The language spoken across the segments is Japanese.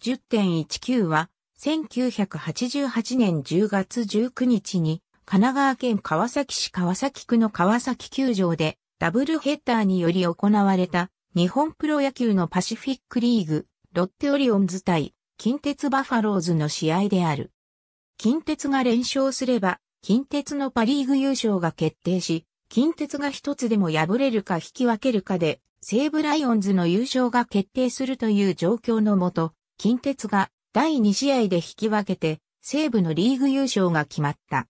10.19は、1988年10月19日に、神奈川県川崎市川崎区の川崎球場で、ダブルヘッダーにより行われた、日本プロ野球のパシフィックリーグ、ロッテオリオンズ対、近鉄バファローズの試合である。近鉄が連勝すれば、近鉄のパリーグ優勝が決定し、近鉄が一つでも敗れるか引き分けるかで、西武ライオンズの優勝が決定するという状況のもと、近鉄が第2試合で引き分けて西部のリーグ優勝が決まった。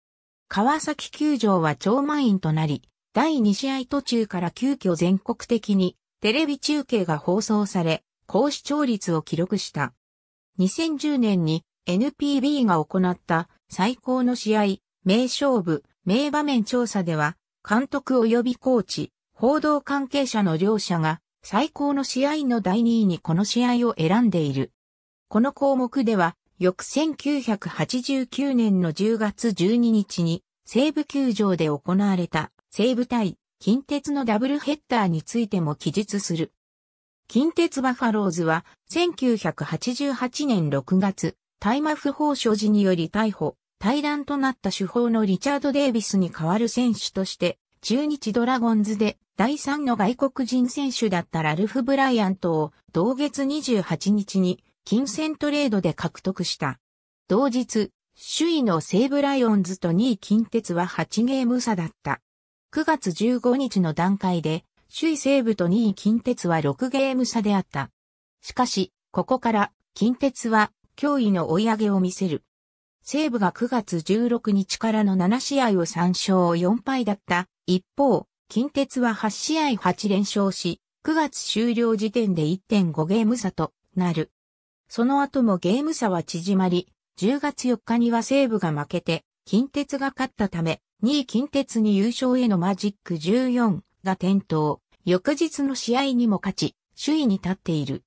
川崎球場は超満員となり、第2試合途中から急遽全国的にテレビ中継が放送され、高視聴率を記録した。2010年に NPB が行った最高の試合、名勝負、名場面調査では、監督及びコーチ、報道関係者の両者が最高の試合の第2位にこの試合を選んでいる。この項目では、翌1989年の10月12日に、西部球場で行われた西部対近鉄のダブルヘッダーについても記述する。近鉄バファローズは1988年6月、大麻不法所持により逮捕、対談となった主砲のリチャード・デイビスに代わる選手として、中日ドラゴンズで第3の外国人選手だったラルフ・ブライアントを同月28日に金銭トレードで獲得した。同日、首位の西武ライオンズと2位近鉄は8ゲーム差だった。9月15日の段階で、首位西武と2位近鉄は6ゲーム差であった。しかし、ここから近鉄は驚異の追い上げを見せる。西武が9月16日からの7試合を3勝4敗だった。一方、近鉄は8試合8連勝し、9月終了時点で1.5ゲーム差となる。その後もゲーム差は縮まり、10月4日には西武が負けて、近鉄が勝ったため、2位近鉄に優勝へのマジック14が点灯。翌日の試合にも勝ち、首位に立っている。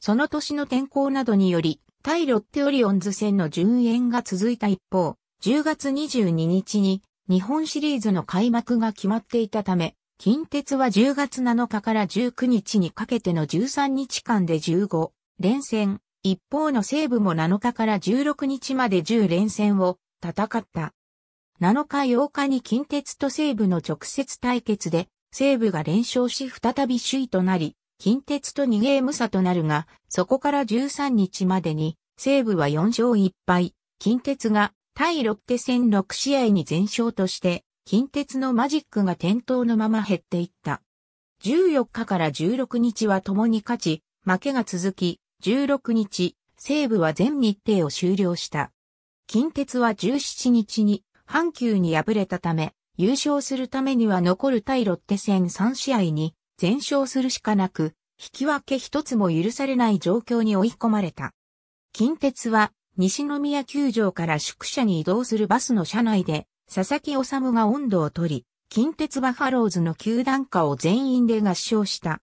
その年の天候などにより、対ロッテオリオンズ戦の順延が続いた一方、10月22日に日本シリーズの開幕が決まっていたため、近鉄は10月7日から19日にかけての13日間で15連戦、一方の西部も7日から16日まで10連戦を戦った。7日8日に近鉄と西部の直接対決で、西部が連勝し再び首位となり、近鉄と2ゲーム差となるが、そこから13日までに、西部は4勝1敗、近鉄が対ロッテ戦6試合に全勝として、近鉄のマジックが点灯のまま減っていった。14日から16日は共に勝ち、負けが続き、16日、西武は全日程を終了した。近鉄は17日に阪急に敗れたため、優勝するためには残る対ロッテ戦3試合に全勝するしかなく、引き分け一つも許されない状況に追い込まれた。近鉄は西宮球場から宿舎に移動するバスの車内で佐々木治が温度を取り、近鉄バファローズの球団歌を全員で合唱した。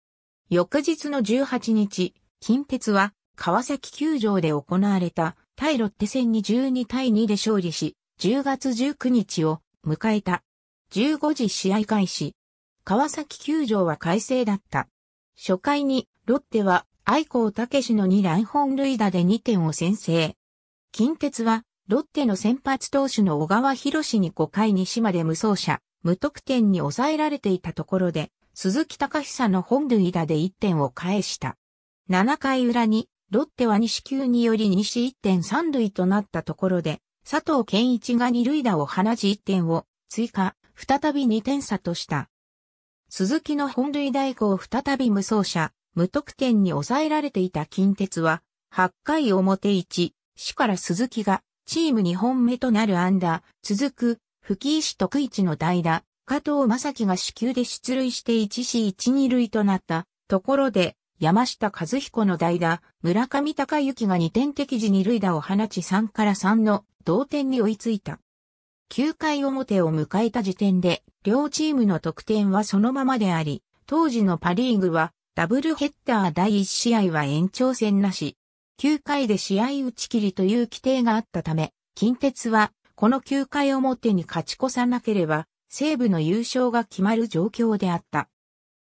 翌日の18日、近鉄は、川崎球場で行われた対ロッテ戦に12対2で勝利し、10月19日を迎えた。15時試合開始。川崎球場は快晴だった。初回にロッテは愛光武史の2乱本塁打で2点を先制。近鉄はロッテの先発投手の小川博士に5回に島で無走者、無得点に抑えられていたところで、鈴木隆久の本塁打で1点を返した。7回裏に、ロッテは西球により西1点3塁となったところで、佐藤健一が2塁打を放ち1点を追加、再び2点差とした。鈴木の本塁打以降再び無走者、無得点に抑えられていた近鉄は、8回表1、死から鈴木が、チーム2本目となる安打、続く、吹石徳一の代打、加藤正樹が死球で出塁して1死1、2塁となったところで、山下和彦の代打、村上隆之が2点的時に塁打を放ち3から3の同点に追いついた。9回表を迎えた時点で、両チームの得点はそのままであり、当時のパリーグは、ダブルヘッダー第1試合は延長戦なし、9回で試合打ち切りという規定があったため、近鉄は、この9回表に勝ち越さなければ、西部の優勝が決まる状況であった。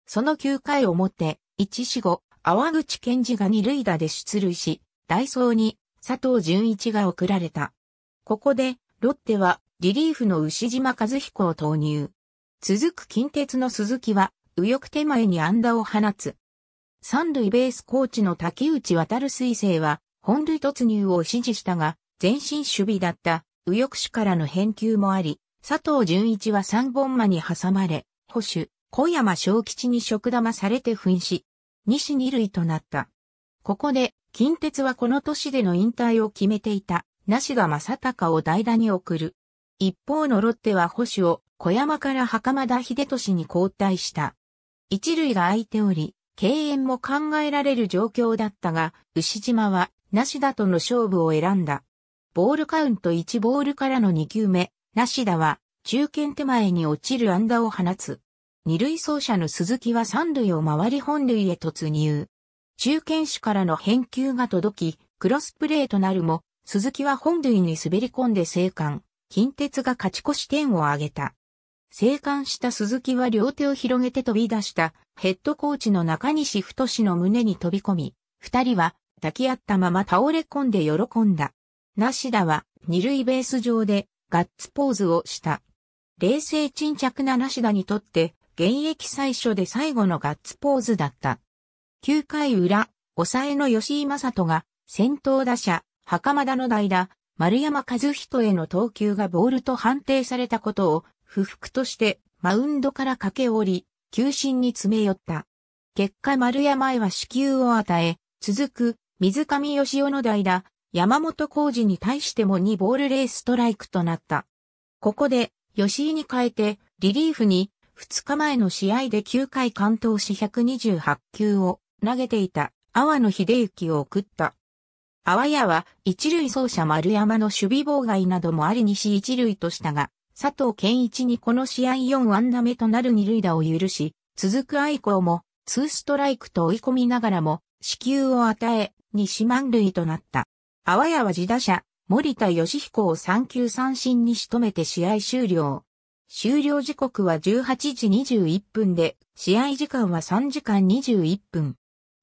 その9回表、1死5淡口健二が二塁打で出塁し、代走に佐藤淳一が送られた。ここで、ロッテはリリーフの牛島和彦を投入。続く近鉄の鈴木は、右翼手前に安打を放つ。三塁ベースコーチの竹内渡る彗星は、本塁突入を指示したが、前進守備だった右翼手からの返球もあり、佐藤淳一は三本間に挟まれ、保守、小山正吉に食玉されて噴死。西二塁となった。ここで、近鉄はこの年での引退を決めていた、梨田正隆を代打に送る。一方のロッテは保守を小山から袴田秀俊に交代した。一塁が空いており、敬遠も考えられる状況だったが、牛島は梨田との勝負を選んだ。ボールカウント1ボールからの2球目、梨田は中堅手前に落ちる安打を放つ。二塁走者の鈴木は三塁を回り本塁へ突入。中堅手からの返球が届き、クロスプレーとなるも、鈴木は本塁に滑り込んで生還、近鉄が勝ち越し点を挙げた。生還した鈴木は両手を広げて飛び出したヘッドコーチの中西太の胸に飛び込み、二人は抱き合ったまま倒れ込んで喜んだ。梨田は二塁ベース上でガッツポーズをした。冷静沈着な梨田にとって現役最初で最後のガッツポーズだった。9回裏、抑えの吉井正人が、先頭打者、袴田の代打、丸山和人への投球がボールと判定されたことを、不服として、マウンドから駆け下り、球審に詰め寄った。結果丸山へは支給を与え、続く、水上義雄の代打、山本浩二に対しても2ボールレーストライクとなった。ここで、吉井に変えて、リリーフに、2日前の試合で9回完投し128球を投げていた阿波野秀幸を送った。阿波屋は一塁走者丸山の守備妨害などもあり西一塁としたが、佐藤健一にこの試合4安打目となる二塁打を許し、続く愛好も2ストライクと追い込みながらも、死球を与え、西満塁となった。阿波屋は自打者、森田義彦を3球三振に仕留めて試合終了。終了時刻は18時21分で、試合時間は3時間21分。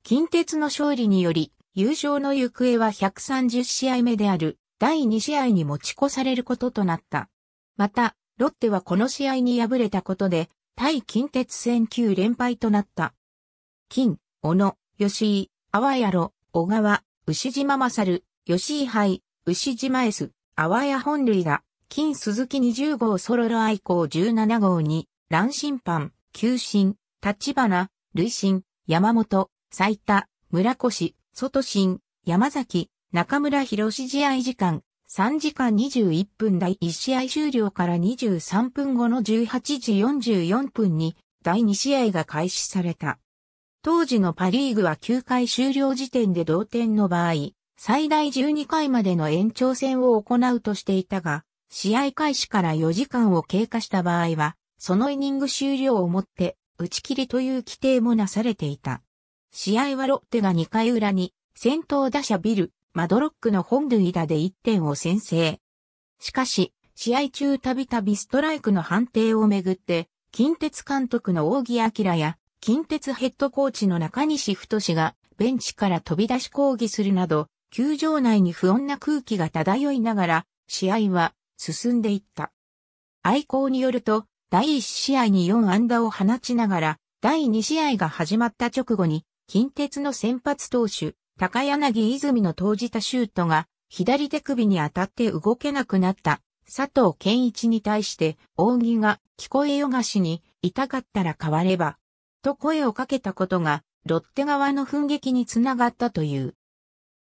近鉄の勝利により、優勝の行方は130試合目である、第2試合に持ち越されることとなった。また、ロッテはこの試合に敗れたことで、対近鉄戦9連敗となった。金、小野、吉井、阿波や小川、牛島勝、吉井杯、牛島 S、阿波屋本類が、金鈴木20号ソロロ愛好17号に、乱審判、急審、立花、累審、山本、斉田、村越、外審、山崎、中村博士試合時間、3時間21分第1試合終了から23分後の18時44分に第2試合が開始された。当時のパリーグは9回終了時点で同点の場合、最大12回までの延長戦を行うとしていたが、試合開始から4時間を経過した場合は、そのイニング終了をもって、打ち切りという規定もなされていた。試合はロッテが2回裏に、先頭打者ビル、マドロックの本塁打で1点を先制。しかし、試合中たびたびストライクの判定をめぐって、近鉄監督の大木明や、近鉄ヘッドコーチの中西太が、ベンチから飛び出し抗議するなど、球場内に不穏な空気が漂いながら、試合は進んでいった。愛好によると、第1試合に4安打を放ちながら、第2試合が始まった直後に、近鉄の先発投手、高柳泉の投じたシュートが、左手首に当たって動けなくなった、佐藤健一に対して、扇が、聞こえよがしに、痛かったら変われば、と声をかけたことが、ロッテ側の奮撃につながったという。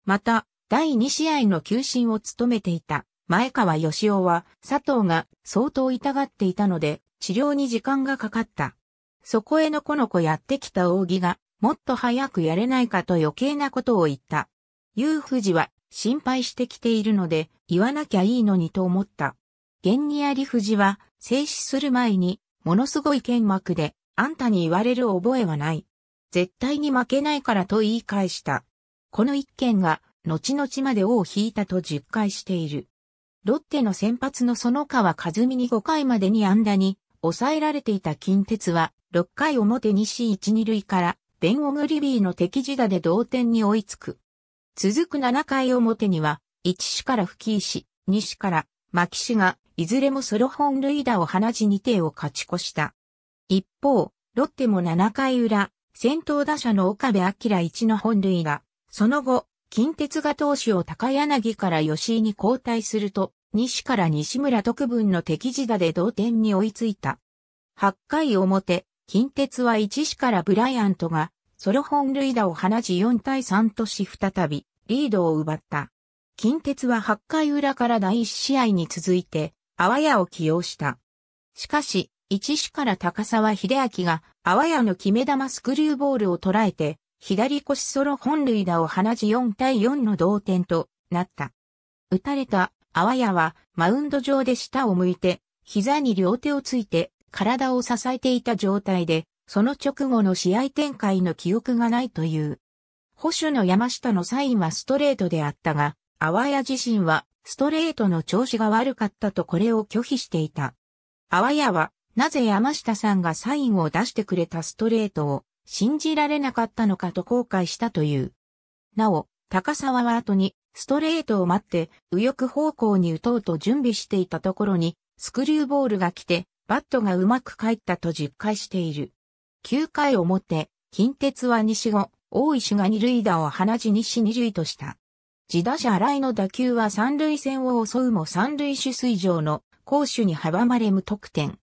また、第2試合の球審を務めていた前川義雄は佐藤が相当痛がっていたので治療に時間がかかった。そこへのこの子やってきた扇がもっと早くやれないかと余計なことを言った。裕富士は心配してきているので言わなきゃいいのにと思った。現に有富士は静止する前にものすごい剣幕であんたに言われる覚えはない。絶対に負けないからと言い返した。この一件が後々まで尾を引いたと実戒している。ロッテの先発の園川和美に5回までに安打に抑えられていた近鉄は、6回表西1、2塁から、ベン・オグリビーの敵地打で同点に追いつく。続く7回表には、1市から吹石、2市から、牧師が、いずれもソロ本塁打を放ち2点を勝ち越した。一方、ロッテも7回裏、先頭打者の岡部明一の本塁打、その後、近鉄が投手を高柳から吉井に交代すると、西から西村特分の敵地打で同点に追いついた。8回表、近鉄は1市からブライアントが、ソロ本塁打を放ち4対3とし再び、リードを奪った。近鉄は8回裏から第1試合に続いて、阿波屋を起用した。しかし、1市から高沢秀明が、阿波屋の決め球スクリューボールを捉えて、左腰ソロ本塁打を放ち4対4の同点となった。打たれた、あわやは、マウンド上で下を向いて、膝に両手をついて、体を支えていた状態で、その直後の試合展開の記憶がないという。保守の山下のサインはストレートであったが、あわや自身は、ストレートの調子が悪かったとこれを拒否していた。あわやは、なぜ山下さんがサインを出してくれたストレートを信じられなかったのかと後悔したという。なお、高沢は後に、ストレートを待って、右翼方向に打とうと準備していたところに、スクリューボールが来て、バットがうまく返ったと実感している。9回表、近鉄は西後、大石が二塁打を放ち西二塁とした。自打者荒井の打球は三塁線を襲うも三塁手水上の攻守に阻まれ無得点。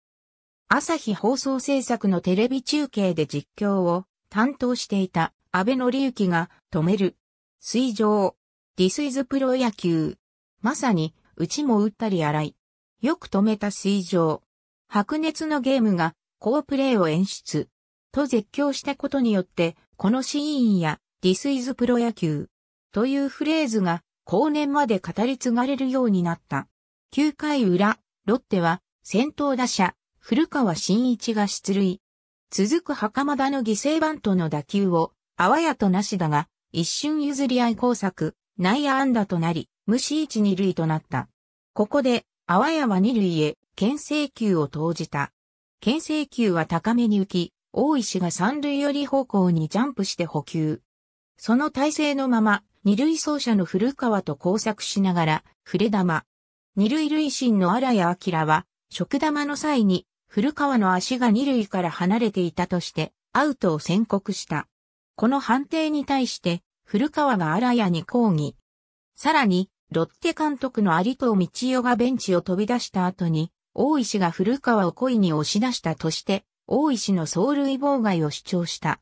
朝日放送制作のテレビ中継で実況を担当していた安倍則之が止める。水上。This is プロ野球。まさに、うちも打ったり荒い。よく止めた水上。白熱のゲームが好プレーを演出。と絶叫したことによって、このシーンや This is プロ野球というフレーズが後年まで語り継がれるようになった。9回裏、ロッテは先頭打者、古川真一が出塁。続く袴田の犠牲バントの打球を、あわやとなしだが、一瞬譲り合い工作、内野安打となり、無視一二塁となった。ここで、あわやは二塁へ、牽制球を投じた。牽制球は高めに浮き、大石が三塁より方向にジャンプして補給。その体勢のまま、二塁走者の古川と交錯しながら、触れ玉。二塁塁審の荒谷明は、食玉の際に、古川の足が二塁から離れていたとして、アウトを宣告した。この判定に対して、古川が荒谷に抗議。さらに、ロッテ監督の有藤道夫がベンチを飛び出した後に、大石が古川を故意に押し出したとして、大石の走塁妨害を主張した。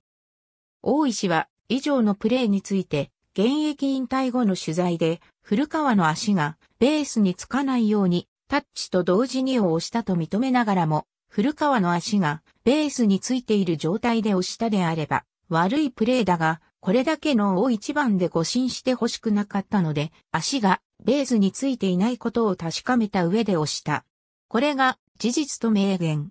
大石は、以上のプレーについて、現役引退後の取材で、古川の足がベースにつかないように、タッチと同時にを押したと認めながらも、古川の足がベースについている状態で押したであれば、悪いプレーだが、これだけの大一番で誤信して欲しくなかったので、足がベースについていないことを確かめた上で押した。これが事実と明言。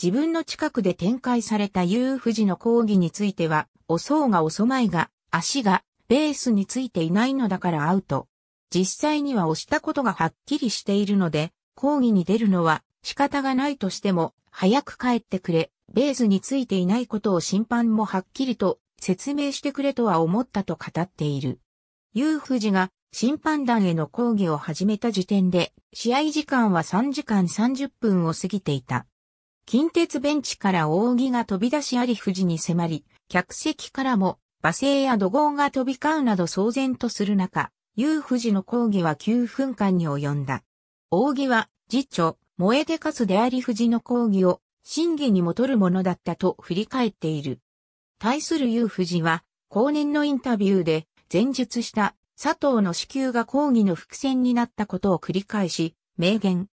自分の近くで展開された遊富士の講義については、おそうがおそまいが、足がベースについていないのだからアウト。実際には押したことがはっきりしているので、講義に出るのは仕方がないとしても、早く帰ってくれ、ベーズについていないことを審判もはっきりと説明してくれとは思ったと語っている。ユーフジが審判団への抗議を始めた時点で、試合時間は3時間30分を過ぎていた。近鉄ベンチから扇が飛び出しあり富士に迫り、客席からも罵声や怒号が飛び交うなど騒然とする中、ユーフジの抗議は9分間に及んだ。扇は、次長、燃えてかつであり富士の講義を真偽にもとるものだったと振り返っている。対する優富士は、後年のインタビューで、前述した佐藤の死球が講義の伏線になったことを繰り返し、明言。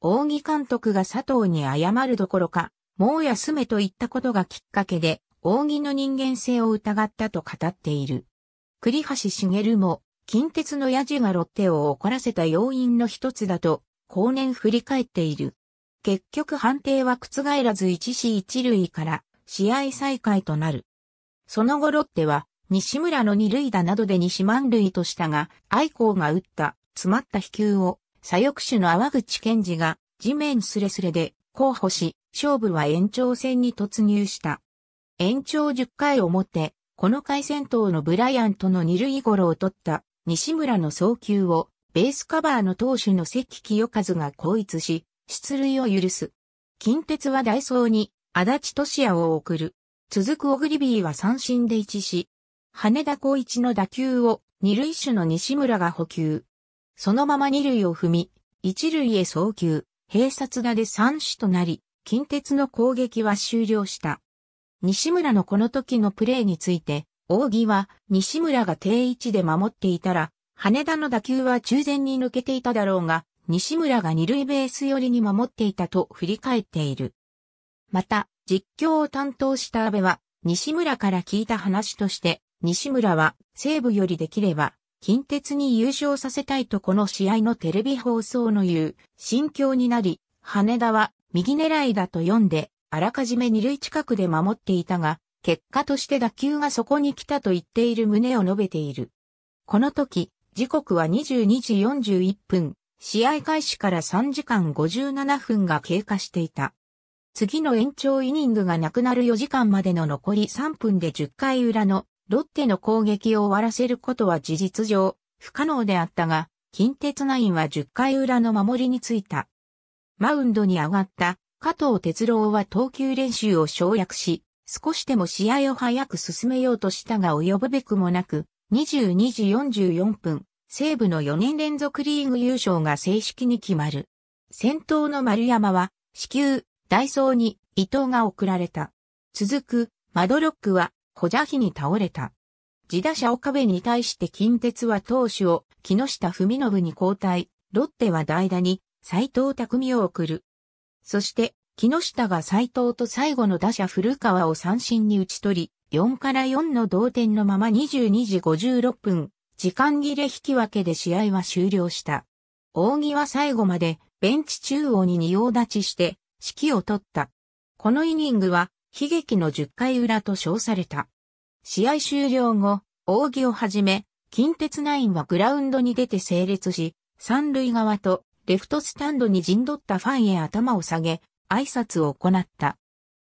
大木監督が佐藤に謝るどころか、もう休めと言ったことがきっかけで、大木の人間性を疑ったと語っている。栗橋茂も、近鉄のヤジがロッテを怒らせた要因の一つだと後年振り返っている。結局判定は覆らず1死1塁から試合再開となる。その後ロッテは西村の二塁打などで西満塁としたが、愛子が打った詰まった飛球を左翼手の淡口健二が地面すれすれで候補し、勝負は延長戦に突入した。延長10回表、この回戦闘のブライアントの二塁ゴロを取った西村の送球をベースカバーの投手の関清和が後逸し、出塁を許す。近鉄はダイソーに、足立俊也を送る。続くオグリビーは三振で一死。羽田光一の打球を二塁手の西村が補給。そのまま二塁を踏み、一塁へ送球、併殺打で三死となり、近鉄の攻撃は終了した。西村のこの時のプレーについて、扇は西村が定位置で守っていたら、羽田の打球は中前に抜けていただろうが、西村が二塁ベース寄りに守っていたと振り返っている。また、実況を担当した安倍は、西村から聞いた話として、西村は西部よりできれば、近鉄に優勝させたいとこの試合のテレビ放送の言う、心境になり、羽田は右狙いだと読んで、あらかじめ二塁近くで守っていたが、結果として打球がそこに来たと言っている旨を述べている。この時、時刻は22時41分、試合開始から3時間57分が経過していた。次の延長イニングがなくなる4時間までの残り3分で10回裏のロッテの攻撃を終わらせることは事実上不可能であったが、近鉄ナインは10回裏の守りについた。マウンドに上がった加藤哲郎は投球練習を省略し、少しでも試合を早く進めようとしたが及ぶべくもなく、22時44分、西武の4年連続リーグ優勝が正式に決まる。先頭の丸山は、至急、ダイソーに伊藤が送られた。続く、マドロックは、ホジャヒに倒れた。自打者岡部に対して近鉄は投手を木下文信に交代、ロッテは代打に斎藤匠を送る。そして、木下が斎藤と最後の打者古川を三振に打ち取り、4から4の同点のまま22時56分、時間切れ引き分けで試合は終了した。扇は最後までベンチ中央に仁王立ちして指揮を取った。このイニングは悲劇の10回裏と称された。試合終了後、扇をはじめ、近鉄ナインはグラウンドに出て整列し、三塁側とレフトスタンドに陣取ったファンへ頭を下げ、挨拶を行った。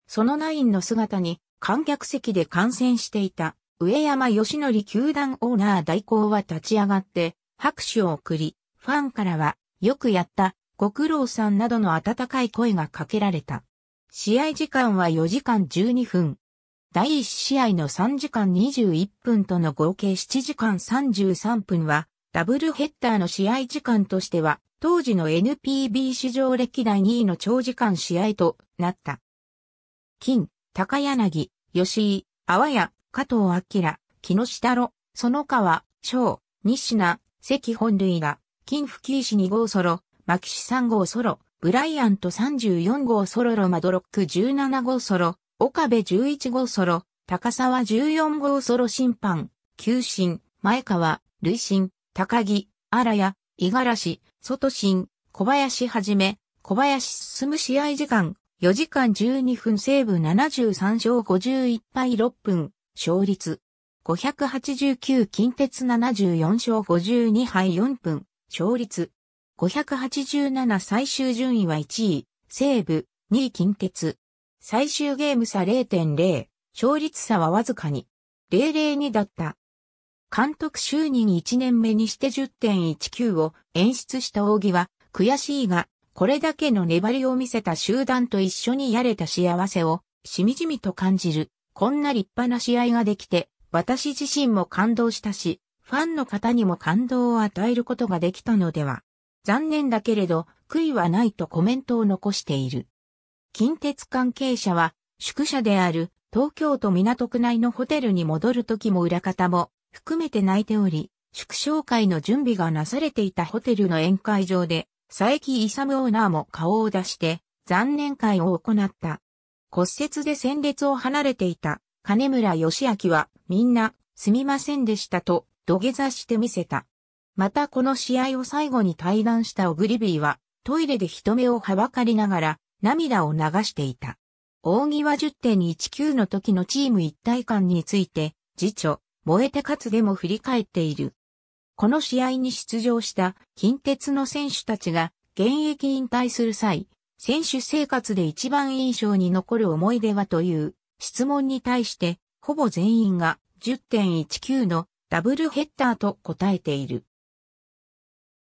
そのナインの姿に観客席で観戦していた上山義則球団オーナー代行は立ち上がって拍手を送り、ファンからはよくやったご苦労さんなどの温かい声がかけられた。試合時間は4時間12分。第1試合の3時間21分との合計7時間33分は、ダブルヘッダーの試合時間としては、当時の NPB 史上歴代2位の長時間試合となった。金、高柳、吉井、阿波屋、加藤明、木下郎、園川、翔、西名、関本類が、金吹石市2号ソロ、牧師3号ソロ、ブライアント34号ソロロマドロック17号ソロ、岡部11号ソロ、高沢14号ソロ審判、九審、前川、累審、高木、荒谷、五十嵐、外審、小林はじめ、小林進む試合時間、4時間12分西ブ73勝51敗6分、勝率。589近鉄74勝52敗4分、勝率。587最終順位は1位、西武、2位近鉄。最終ゲーム差0.0、勝率差はわずかに、002だった。監督就任1年目にして10.19を演出した扇は、悔しいが、これだけの粘りを見せた集団と一緒にやれた幸せを、しみじみと感じる。こんな立派な試合ができて、私自身も感動したし、ファンの方にも感動を与えることができたのでは。残念だけれど、悔いはないとコメントを残している。近鉄関係者は、宿舎である東京都港区内のホテルに戻る時も裏方も含めて泣いており、祝勝会の準備がなされていたホテルの宴会場で佐伯勇オーナーも顔を出して、残念会を行った。骨折で戦列を離れていた金村義明はみんなすみませんでしたと土下座してみせた。またこの試合を最後に対談したオグリビーはトイレで人目をはばかりながら涙を流していた。大際10.19の時のチーム一体感について、次長、燃えて勝つでも振り返っている。この試合に出場した近鉄の選手たちが現役引退する際、選手生活で一番印象に残る思い出はという質問に対して、ほぼ全員が10.19のダブルヘッダーと答えている。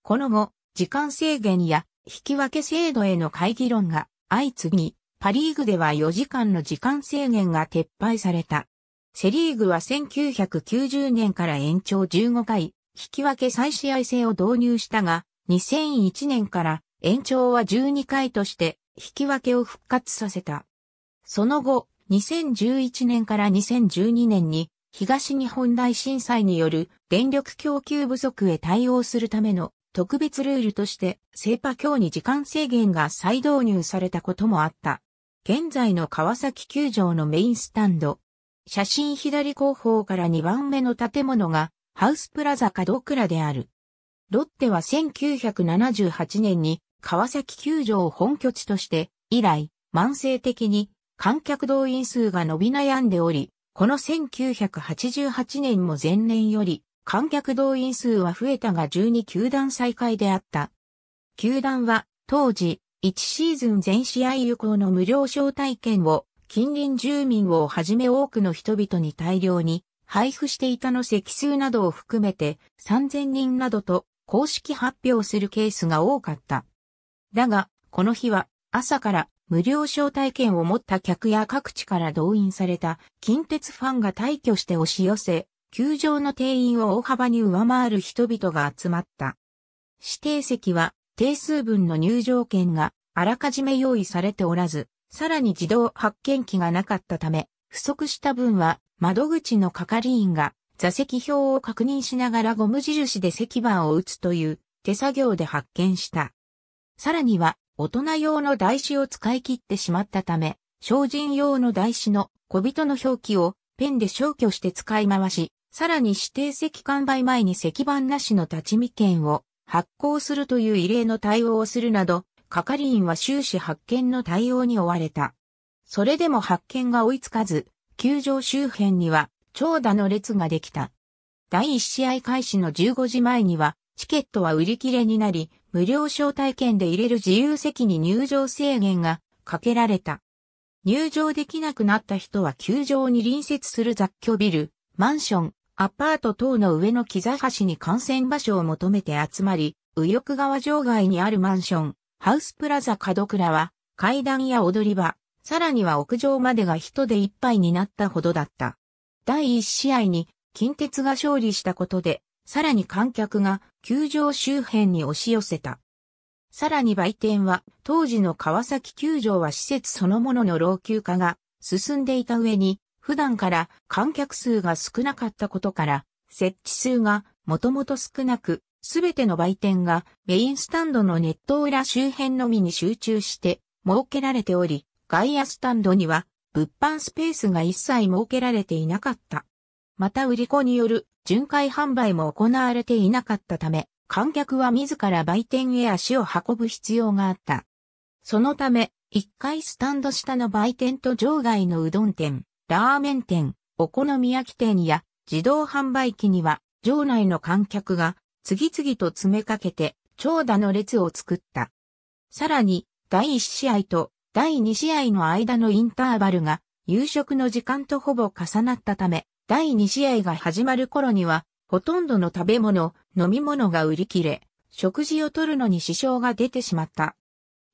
この後、時間制限や引き分け制度への懐疑論が相次ぎ、パリーグでは4時間の時間制限が撤廃された。セリーグは1990年から延長15回、引き分け再試合制を導入したが、2001年から延長は12回として引き分けを復活させた。その後、2011年から2012年に東日本大震災による電力供給不足へ対応するための特別ルールとしてセーパ強に時間制限が再導入されたこともあった。現在の川崎球場のメインスタンド。写真左後方から2番目の建物がハウスプラザかくらである。ロッテは1978年に川崎球場を本拠地として以来慢性的に観客動員数が伸び悩んでおり、この1988年も前年より観客動員数は増えたが12球団再開であった。球団は当時1シーズン全試合有効の無料招待券を近隣住民をはじめ多くの人々に大量に配布していたの席数などを含めて3000人などと公式発表するケースが多かった。だが、この日は朝から無料招待券を持った客や各地から動員された近鉄ファンが退去して押し寄せ、球場の定員を大幅に上回る人々が集まった。指定席は定数分の入場券があらかじめ用意されておらず、さらに自動発券機がなかったため、不足した分は窓口の係員が座席表を確認しながらゴム印で石板を打つという手作業で発見した。さらには大人用の台紙を使い切ってしまったため、精進用の台紙の小人の表記をペンで消去して使い回し、さらに指定席完売前に石板なしの立ち見券を発行するという異例の対応をするなど、係員は終始発見の対応に追われた。それでも発見が追いつかず、球場周辺には長蛇の列ができた。第1試合開始の15時前には、チケットは売り切れになり、無料招待券で入れる自由席に入場制限がかけられた。入場できなくなった人は球場に隣接する雑居ビル、マンション、アパート等の上の木座橋に感染場所を求めて集まり、右翼側場外にあるマンション、ハウスプラザ角倉は、階段や踊り場、さらには屋上までが人でいっぱいになったほどだった。第1試合に近鉄が勝利したことで、さらに観客が球場周辺に押し寄せた。さらに売店は、当時の川崎球場は施設そのものの老朽化が進んでいた上に、普段から観客数が少なかったことから、設置数がもともと少なく、すべての売店がメインスタンドのネット裏周辺のみに集中して設けられており、外野スタンドには物販スペースが一切設けられていなかった。また売り子による巡回販売も行われていなかったため、観客は自ら売店へ足を運ぶ必要があった。そのため、1階スタンド下の売店と場外のうどん店、ラーメン店、お好み焼き店や自動販売機には、場内の観客が次々と詰めかけて長蛇の列を作った。さらに、第1試合と第2試合の間のインターバルが夕食の時間とほぼ重なったため、第2試合が始まる頃には、ほとんどの食べ物、飲み物が売り切れ、食事をとるのに支障が出てしまった。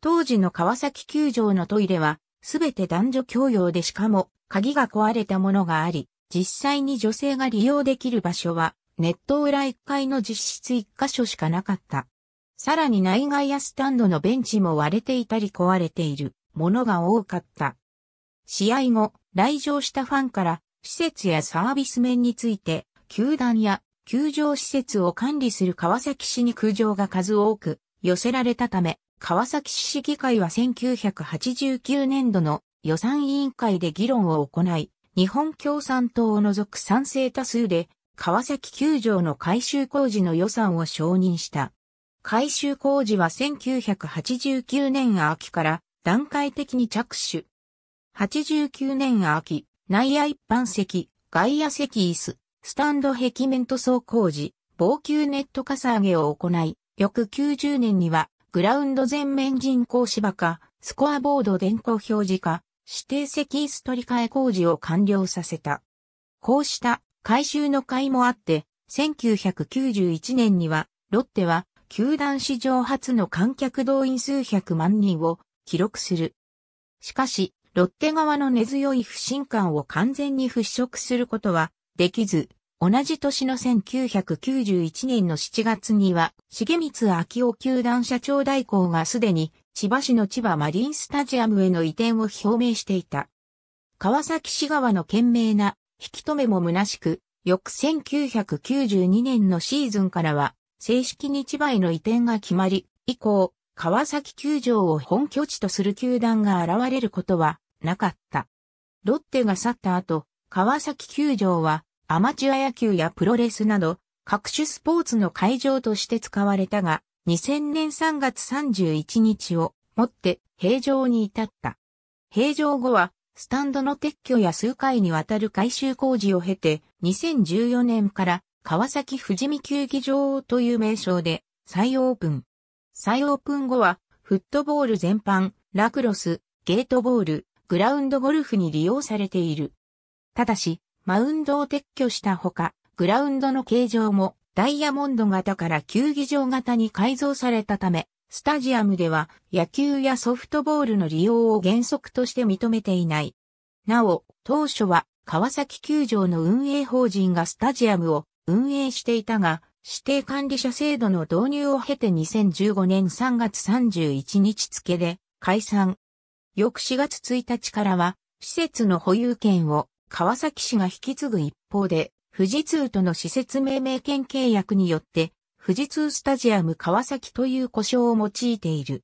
当時の川崎球場のトイレは、すべて男女共用でしかも、鍵が壊れたものがあり、実際に女性が利用できる場所は、ネット裏1階の実質1箇所しかなかった。さらに内外やスタンドのベンチも割れていたり壊れている。ものが多かった。試合後、来場したファンから、施設やサービス面について、球団や球場施設を管理する川崎市に苦情が数多く寄せられたため、川崎市市議会は1989年度の予算委員会で議論を行い、日本共産党を除く賛成多数で、川崎球場の改修工事の予算を承認した。改修工事は1989年秋から段階的に着手。89年秋、内野一般席、外野席椅子、スタンド壁面塗装工事、防球ネットかさ上げを行い、翌90年には、グラウンド全面人工芝化、スコアボード電光表示化、指定席椅子取り替え工事を完了させた。こうした改修の会もあって、1991年には、ロッテは、球団史上初の観客動員数百万人を記録する。しかし、ロッテ側の根強い不信感を完全に払拭することはできず、同じ年の1991年の7月には、重光明夫球団社長代行がすでに千葉市の千葉マリンスタジアムへの移転を表明していた。川崎市側の懸命な引き止めも虚しく、翌1992年のシーズンからは、正式に千葉への移転が決まり、以降、川崎球場を本拠地とする球団が現れることはなかった。ロッテが去った後、川崎球場はアマチュア野球やプロレスなど各種スポーツの会場として使われたが、2000年3月31日をもって平常に至った。平常後はスタンドの撤去や数回にわたる改修工事を経て、2014年から川崎富士見球技場という名称で再オープン。再オープン後は、フットボール全般、ラクロス、ゲートボール、グラウンドゴルフに利用されている。ただし、マウンドを撤去したほか、グラウンドの形状もダイヤモンド型から球技場型に改造されたため、スタジアムでは野球やソフトボールの利用を原則として認めていない。なお、当初は川崎球場の運営法人がスタジアムを運営していたが、指定管理者制度の導入を経て2015年3月31日付で解散。翌4月1日からは、施設の保有権を川崎市が引き継ぐ一方で、富士通との施設命名権契約によって、富士通スタジアム川崎という呼称を用いている。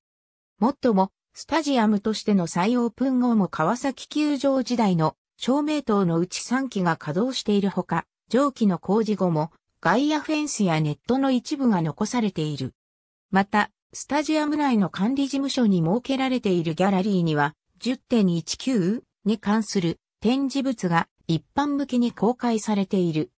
もっとも、スタジアムとしての再オープン後も川崎球場時代の照明塔のうち3基が稼働しているほか、上記の工事後も外野フェンスやネットの一部が残されている。また、スタジアム内の管理事務所に設けられているギャラリーには、10.19に関する展示物が一般向けに公開されている。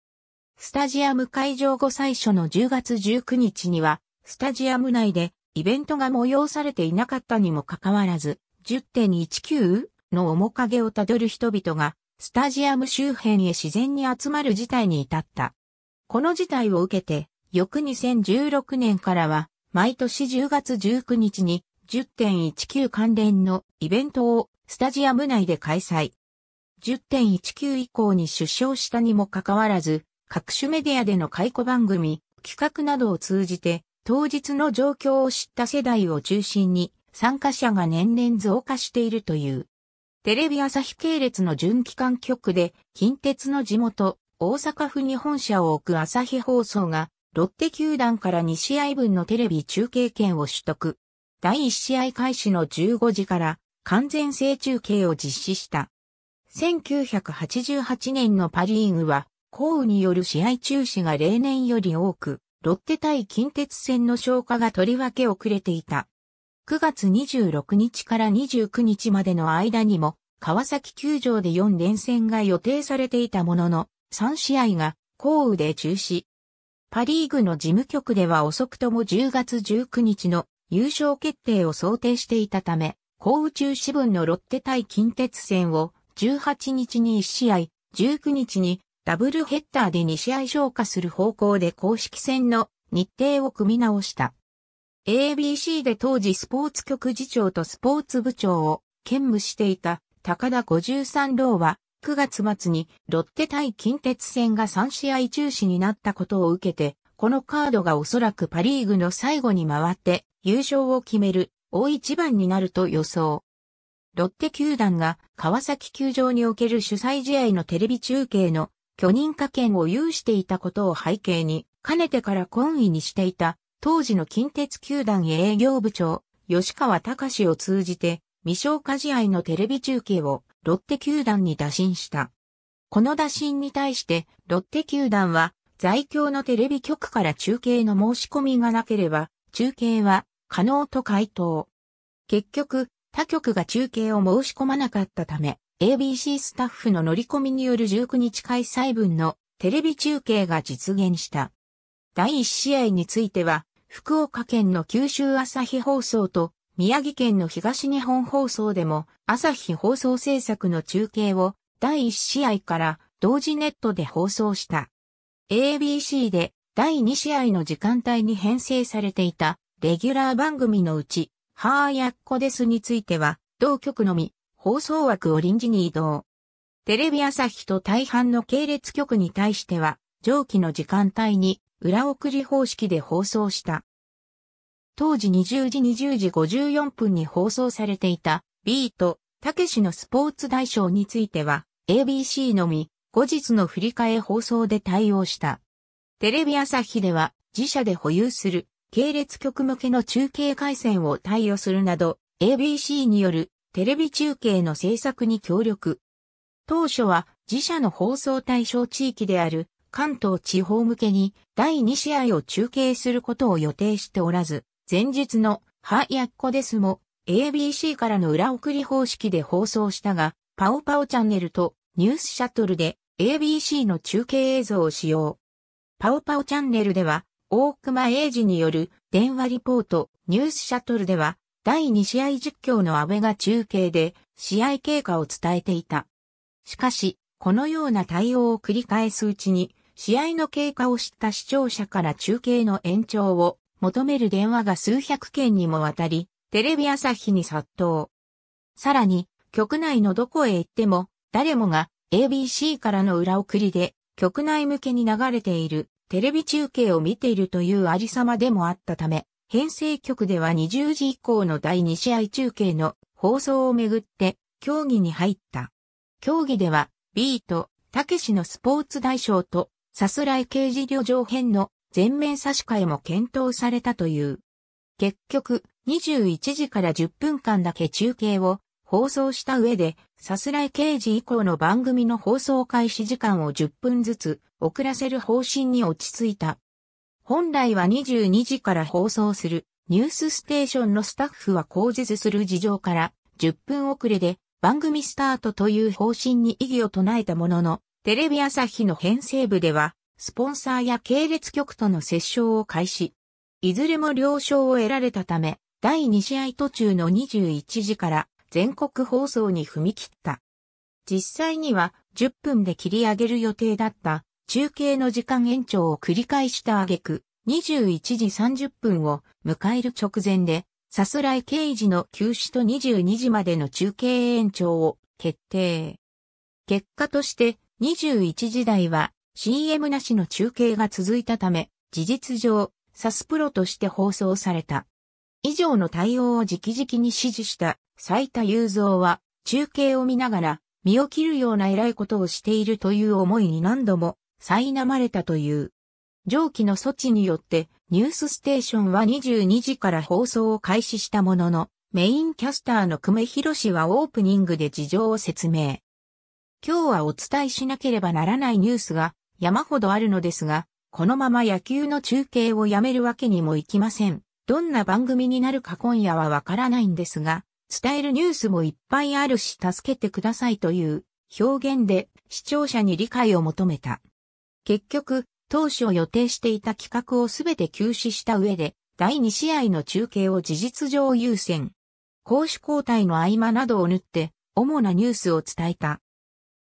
スタジアム会場後最初の10月19日には、スタジアム内でイベントが催されていなかったにもかかわらず、10.19の面影をたどる人々が、スタジアム周辺へ自然に集まる事態に至った。この事態を受けて、翌2016年からは、毎年10月19日に10.19関連のイベントをスタジアム内で開催。10.19以降に出生したにもかかわらず、各種メディアでの解雇番組、企画などを通じて、当日の状況を知った世代を中心に、参加者が年々増加しているという。テレビ朝日系列の準機関局で、近鉄の地元、大阪府に本社を置く朝日放送が、ロッテ球団から2試合分のテレビ中継権を取得。第1試合開始の15時から完全制中継を実施した。1988年のパリーグは、降雨による試合中止が例年より多く、ロッテ対近鉄線の消化がとりわけ遅れていた。9月26日から29日までの間にも、川崎球場で4連戦が予定されていたものの、3試合が降雨で中止。パリーグの事務局では遅くとも10月19日の優勝決定を想定していたため、降雨中止分のロッテ対近鉄戦を18日に1試合、19日にダブルヘッダーで2試合消化する方向で公式戦の日程を組み直した。ABC で当時スポーツ局次長とスポーツ部長を兼務していた高田53郎は9月末にロッテ対近鉄戦が3試合中止になったことを受けて、このカードがおそらくパリーグの最後に回って優勝を決める大一番になると予想。ロッテ球団が川崎球場における主催試合のテレビ中継の許認可権を有していたことを背景に、かねてから懇意にしていた当時の近鉄球団営業部長、吉川隆を通じて未消化試合のテレビ中継をロッテ球団に打診した。この打診に対して、ロッテ球団は、在京のテレビ局から中継の申し込みがなければ、中継は可能と回答。結局、他局が中継を申し込まなかったため、ABC スタッフの乗り込みによる19日開催分のテレビ中継が実現した。第1試合については、福岡県の九州朝日放送と宮城県の東日本放送でも朝日放送制作の中継を第1試合から同時ネットで放送した。ABC で第2試合の時間帯に編成されていたレギュラー番組のうち、はーやっこですについては同局のみ放送枠を臨時に移動。テレビ朝日と大半の系列局に対しては上記の時間帯に裏送り方式で放送した。当時20時20時54分に放送されていた、ビート、たけしのスポーツ大賞については、ABC のみ、後日の振り替え放送で対応した。テレビ朝日では、自社で保有する、系列局向けの中継回線を対応するなど、ABC によるテレビ中継の制作に協力。当初は自社の放送対象地域である関東地方向けに第2試合を中継することを予定しておらず、前日のハやヤッコですも ABC からの裏送り方式で放送したが、パオパオチャンネルとニュースシャトルで ABC の中継映像を使用。パオパオチャンネルでは、大熊英二による電話リポート、ニュースシャトルでは、第2試合実況の安倍が中継で試合経過を伝えていた。しかし、このような対応を繰り返すうちに、試合の経過を知った視聴者から中継の延長を求める電話が数百件にもわたり、テレビ朝日に殺到。さらに、局内のどこへ行っても、誰もが ABC からの裏送りで、局内向けに流れているテレビ中継を見ているというありさまでもあったため、編成局では20時以降の第2試合中継の放送をめぐって、競技に入った。競技では、ビート、たけしのスポーツ大賞と、さすらい刑事旅上編の全面差し替えも検討されたという。結局、21時から10分間だけ中継を放送した上で、さすらい刑事以降の番組の放送開始時間を10分ずつ遅らせる方針に落ち着いた。本来は22時から放送するニュースステーションのスタッフは口実する事情から10分遅れで番組スタートという方針に異議を唱えたものの、テレビ朝日の編成部ではスポンサーや系列局との折衝を開始。いずれも了承を得られたため、第2試合途中の21時から全国放送に踏み切った。実際には10分で切り上げる予定だった中継の時間延長を繰り返した挙句、21時30分を迎える直前で、さすらい刑事の休止と22時までの中継延長を決定。結果として21時台は CM なしの中継が続いたため、事実上、サスプロとして放送された。以上の対応を直々に指示した斉田雄三は、中継を見ながら、身を切るような偉いことをしているという思いに何度も、苛まれたという。上記の措置によって、ニュースステーションは22時から放送を開始したものの、メインキャスターの久米博士はオープニングで事情を説明。今日はお伝えしなければならないニュースが山ほどあるのですが、このまま野球の中継をやめるわけにもいきません。どんな番組になるか今夜はわからないんですが、伝えるニュースもいっぱいあるし助けてくださいという表現で視聴者に理解を求めた。結局、当初予定していた企画をすべて休止した上で、第2試合の中継を事実上優先。攻守交代の合間などを縫って、主なニュースを伝えた。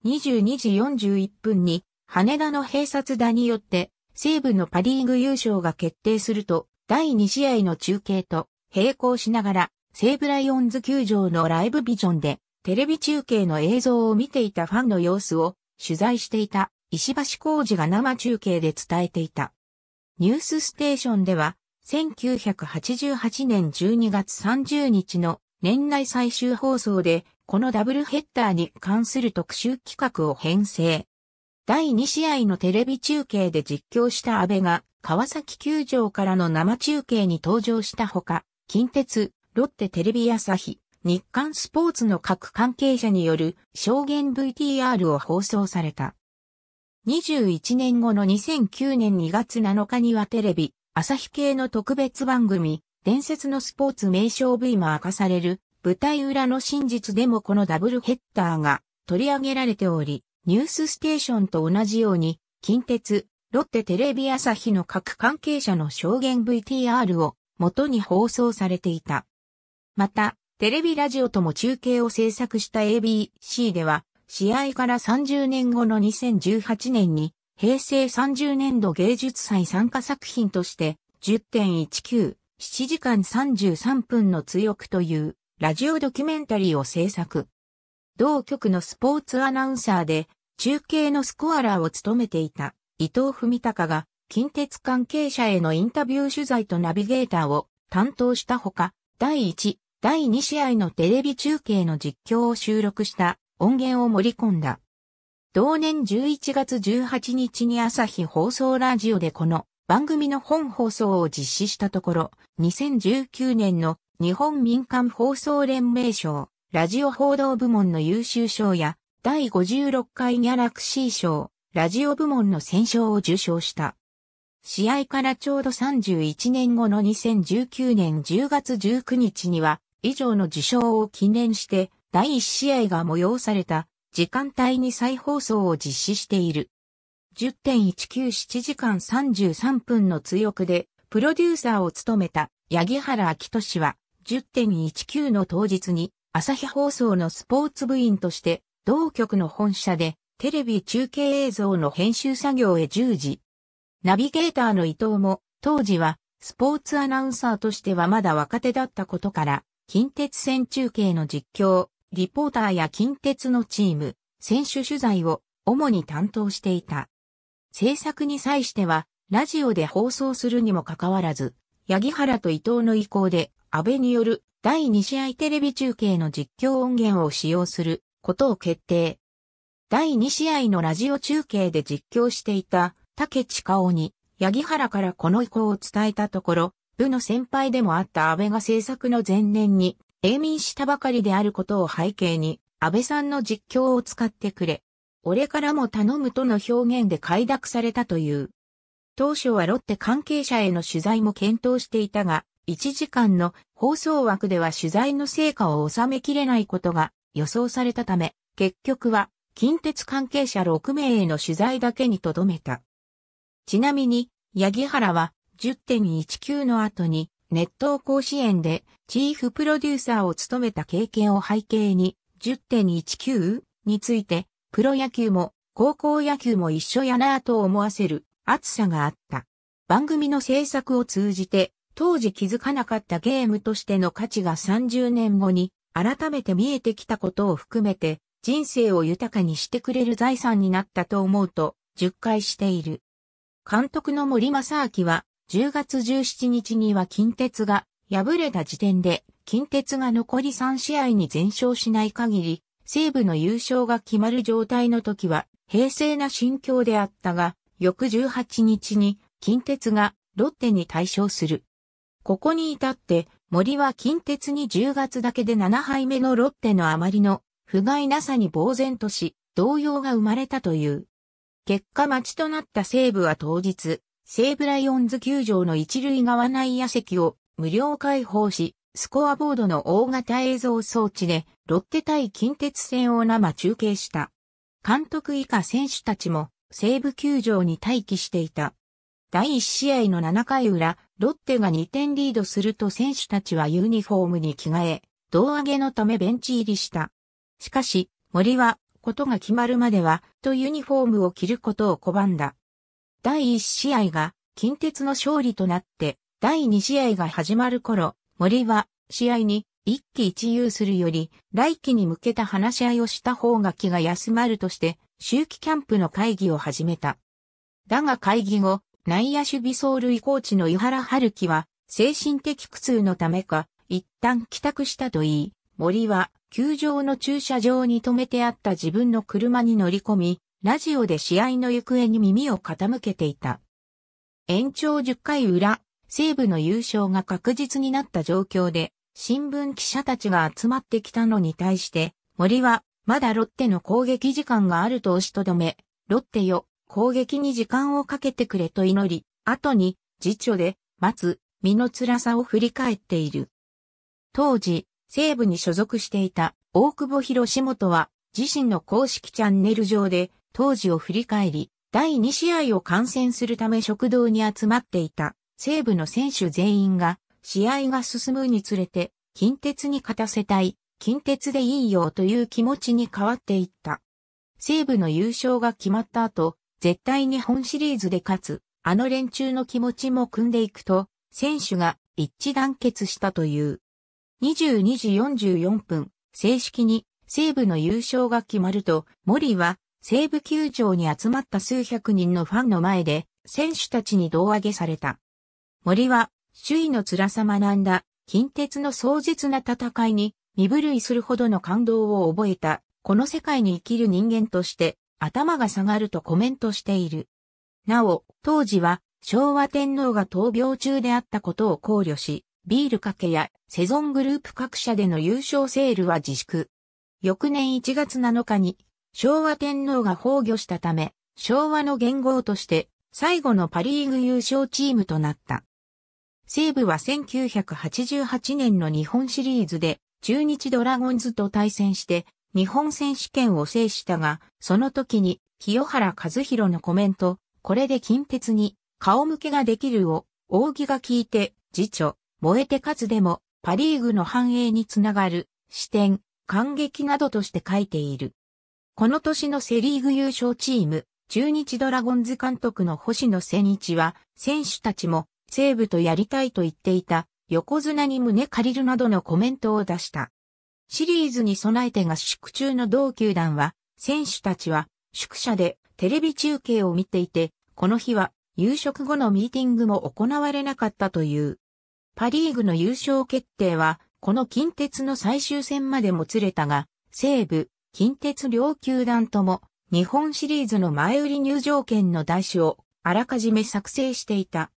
22時41分に羽田の閉殺打によって、西部のパリーグ優勝が決定すると、第2試合の中継と並行しながら、西武ライオンズ球場のライブビジョンで、テレビ中継の映像を見ていたファンの様子を取材していた石橋浩二が生中継で伝えていた。ニュースステーションでは、1988年12月30日の年内最終放送で、このダブルヘッダーに関する特集企画を編成。第2試合のテレビ中継で実況した安倍が、川崎球場からの生中継に登場したほか、近鉄、ロッテテレビ朝日、日刊スポーツの各関係者による証言 VTR を放送された。21年後の2009年2月7日にはテレビ、朝日系の特別番組、伝説のスポーツ名称 V も明かされる、舞台裏の真実でもこのダブルヘッダーが取り上げられており、ニュースステーションと同じように、近鉄、ロッテテレビ朝日の各関係者の証言 VTR を元に放送されていた。また、テレビラジオとも中継を制作した ABC では、試合から30年後の2018年に、平成30年度芸術祭参加作品として、10.19、7時間33分の強くという、ラジオドキュメンタリーを制作。同局のスポーツアナウンサーで、中継のスコアラーを務めていた伊藤文隆が近鉄関係者へのインタビュー取材とナビゲーターを担当したほか、第1、第2試合のテレビ中継の実況を収録した音源を盛り込んだ。同年11月18日に朝日放送ラジオでこの番組の本放送を実施したところ、2019年の日本民間放送連盟賞、ラジオ報道部門の優秀賞や、第56回ギャラクシー賞、ラジオ部門の選賞を受賞した。試合からちょうど31年後の2019年10月19日には、以上の受賞を記念して、第1試合が催された時間帯に再放送を実施している。10.197時間33分の追憶で、プロデューサーを務めた、八木原明俊は、10.19の当日に、朝日放送のスポーツ部員として、同局の本社でテレビ中継映像の編集作業へ従事。ナビゲーターの伊藤も当時はスポーツアナウンサーとしてはまだ若手だったことから近鉄線中継の実況、リポーターや近鉄のチーム、選手取材を主に担当していた。制作に際してはラジオで放送するにもかかわらず、八木原と伊藤の意向で、安倍による第2試合テレビ中継の実況音源を使用することを決定。第2試合のラジオ中継で実況していた竹地顔に、八木原からこの意向を伝えたところ、部の先輩でもあった安倍が制作の前年に、永眠したばかりであることを背景に、安倍さんの実況を使ってくれ。俺からも頼むとの表現で快諾されたという。当初はロッテ関係者への取材も検討していたが、1時間の放送枠では取材の成果を収めきれないことが予想されたため、結局は近鉄関係者6名への取材だけに留めた。ちなみに、八木原は10.19の後に熱湯甲子園でチーフプロデューサーを務めた経験を背景に10.19についてプロ野球も高校野球も一緒やなぁと思わせる熱さがあった。番組の制作を通じて当時気づかなかったゲームとしての価値が30年後に改めて見えてきたことを含めて、人生を豊かにしてくれる財産になったと思うと、述回している。監督の森正明は、10月17日には近鉄が敗れた時点で、近鉄が残り3試合に全勝しない限り、西部の優勝が決まる状態の時は、平静な心境であったが、翌18日に、近鉄がロッテに対勝する。ここに至って森は近鉄に10月だけで7杯目のロッテのあまりの不甲斐なさに呆然とし、動揺が生まれたという。結果待ちとなった西武は当日、西武ライオンズ球場の一塁側内野席を無料開放し、スコアボードの大型映像装置でロッテ対近鉄戦を生中継した。監督以下選手たちも西武球場に待機していた。第1試合の7回裏、ロッテが2点リードすると選手たちはユニフォームに着替え、胴上げのためベンチ入りした。しかし、森は、ことが決まるまでは、とユニフォームを着ることを拒んだ。第1試合が、近鉄の勝利となって、第2試合が始まる頃、森は、試合に、一気一遊するより、来季に向けた話し合いをした方が気が休まるとして、周期キャンプの会議を始めた。だが会議後、内野守備走塁コーチの井原春樹は、精神的苦痛のためか、一旦帰宅したと言い、森は、球場の駐車場に止めてあった自分の車に乗り込み、ラジオで試合の行方に耳を傾けていた。延長10回裏、西部の優勝が確実になった状況で、新聞記者たちが集まってきたのに対して、森は、まだロッテの攻撃時間があると押しとどめ、ロッテよ、攻撃に時間をかけてくれと祈り、後に、辞書で、待つ、身の辛さを振り返っている。当時、西部に所属していた大久保博士元は、自身の公式チャンネル上で、当時を振り返り、第2試合を観戦するため食堂に集まっていた西部の選手全員が試合が進むにつれて近鉄に勝たせたい、近鉄でいいよという気持ちに変わっていった。西部の優勝が決まった後、絶対に本シリーズで勝つ、あの連中の気持ちも組んでいくと、選手が一致団結したという。22時44分、正式に西武の優勝が決まると、森は西武球場に集まった数百人のファンの前で、選手たちに胴上げされた。森は、周囲の辛さ学んだ、近鉄の壮絶な戦いに、身震いするほどの感動を覚えた、この世界に生きる人間として、頭が下がるとコメントしている。なお、当時は昭和天皇が闘病中であったことを考慮し、ビールかけやセゾングループ各社での優勝セールは自粛。翌年1月7日に昭和天皇が崩御したため、昭和の元号として最後のパリーグ優勝チームとなった。西武は1988年の日本シリーズで中日ドラゴンズと対戦して日本選手権を制したが、その時に清原和弘のコメント、これで近鉄に顔向けができるを、扇が聞いて、次書、燃えて勝つでも、パリーグの繁栄につながる、視点、感激などとして書いている。この年のセリーグ優勝チーム、中日ドラゴンズ監督の星野千一は、選手たちも、西武とやりたいと言っていた、横綱に胸借りるなどのコメントを出した。シリーズに備えて合宿中の同球団は、選手たちは宿舎でテレビ中継を見ていて、この日は夕食後のミーティングも行われなかったという。パリーグの優勝決定は、この近鉄の最終戦までもつれたが、西部、近鉄両球団とも、日本シリーズの前売り入場券の台紙をあらかじめ作成していた。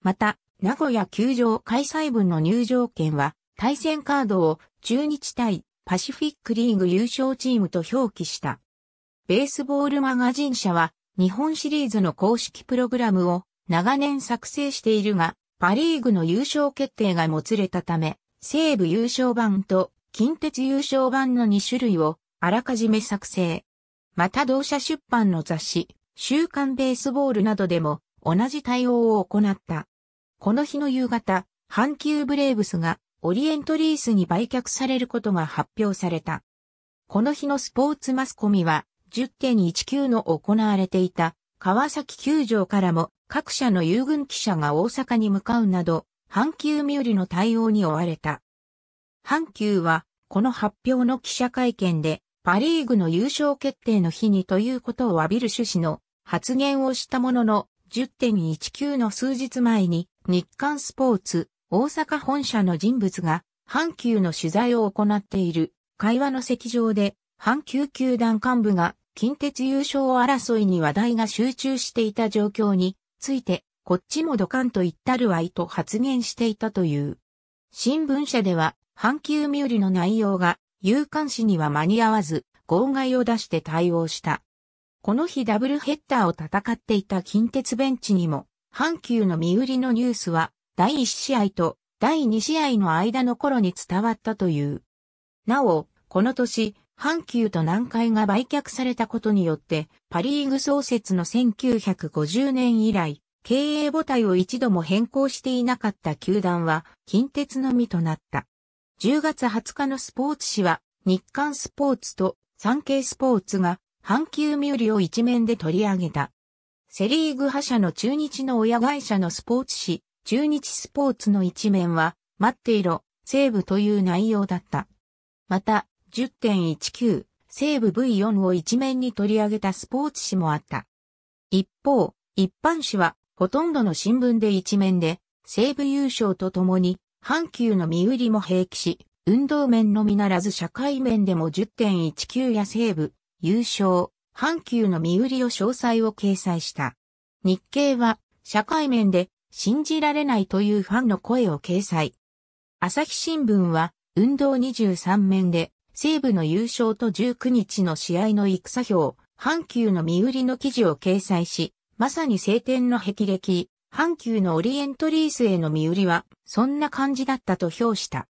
また、名古屋球場開催分の入場券は、対戦カードを中日対パシフィックリーグ優勝チームと表記した。ベースボールマガジン社は日本シリーズの公式プログラムを長年作成しているが、パリーグの優勝決定がもつれたため、西部優勝版と近鉄優勝版の2種類をあらかじめ作成。また同社出版の雑誌、週刊ベースボールなどでも同じ対応を行った。この日の夕方、阪急ブレーブスがオリエントリースに売却されることが発表された。この日のスポーツマスコミは10.19の行われていた川崎球場からも各社の遊軍記者が大阪に向かうなど、阪急ミュりの対応に追われた。阪急はこの発表の記者会見でパリーグの優勝決定の日にということを詫びる趣旨の発言をしたものの10.19の数日前に日刊スポーツ大阪本社の人物が、阪急の取材を行っている、会話の席上で、阪急球団幹部が、近鉄優勝争いに話題が集中していた状況について、こっちもドカンと言ったるわいと発言していたという。新聞社では、阪急身売りの内容が、有刊誌には間に合わず、号外を出して対応した。この日ダブルヘッダーを戦っていた近鉄ベンチにも、阪急の身売りのニュースは第1試合と第2試合の間の頃に伝わったという。なお、この年、阪急と南海が売却されたことによって、パリーグ創設の1950年以来、経営母体を一度も変更していなかった球団は、近鉄のみとなった。10月20日のスポーツ紙は、日刊スポーツと産経スポーツが、阪急ミュリを一面で取り上げた。セリーグ覇者の中日の親会社のスポーツ紙、中日スポーツの一面は、待っていろ、西部という内容だった。また、10.19、西部 V4 を一面に取り上げたスポーツ紙もあった。一方、一般紙は、ほとんどの新聞で一面で、西部優勝とともに、阪急の身売りも併記し、運動面のみならず社会面でも10.19や西部、優勝、阪急の身売りを詳細を掲載した。日経は、社会面で、信じられないというファンの声を掲載。朝日新聞は、運動23面で、西部の優勝と19日の試合の戦表、阪急の身売りの記事を掲載し、まさに晴天の霹靂、阪急のオリエントリースへの身売りは、そんな感じだったと評した。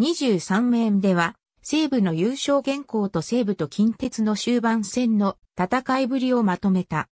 23面では、西部の優勝原稿と西部と近鉄の終盤戦の戦いぶりをまとめた。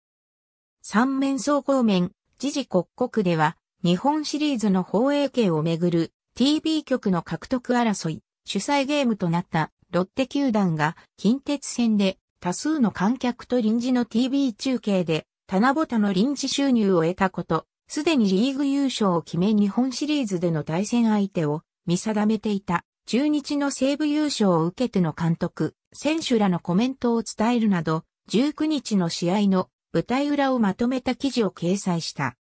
3面総合面、時事国国では、日本シリーズの放映権をめぐる TV 局の獲得争い、主催ゲームとなったロッテ球団が近鉄戦で多数の観客と臨時の TV 中継で、棚ぼたの臨時収入を得たこと、すでにリーグ優勝を決め日本シリーズでの対戦相手を見定めていた中日の西部優勝を受けての監督、選手らのコメントを伝えるなど、19日の試合の舞台裏をまとめた記事を掲載した。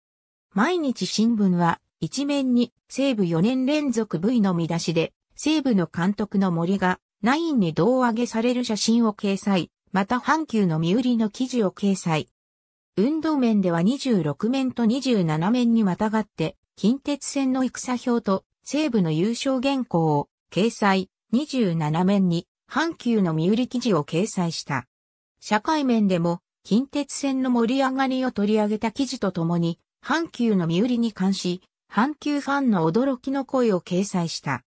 毎日新聞は一面に西部4年連続 V の見出しで西部の監督の森がナインに胴上げされる写真を掲載、また阪急の身売りの記事を掲載。運動面では26面と27面にまたがって近鉄線の戦表と西部の優勝原稿を掲載27面に阪急の身売り記事を掲載した。社会面でも近鉄線の盛り上がりを取り上げた記事とともに、阪急の身売りに関し、阪急ファンの驚きの声を掲載した。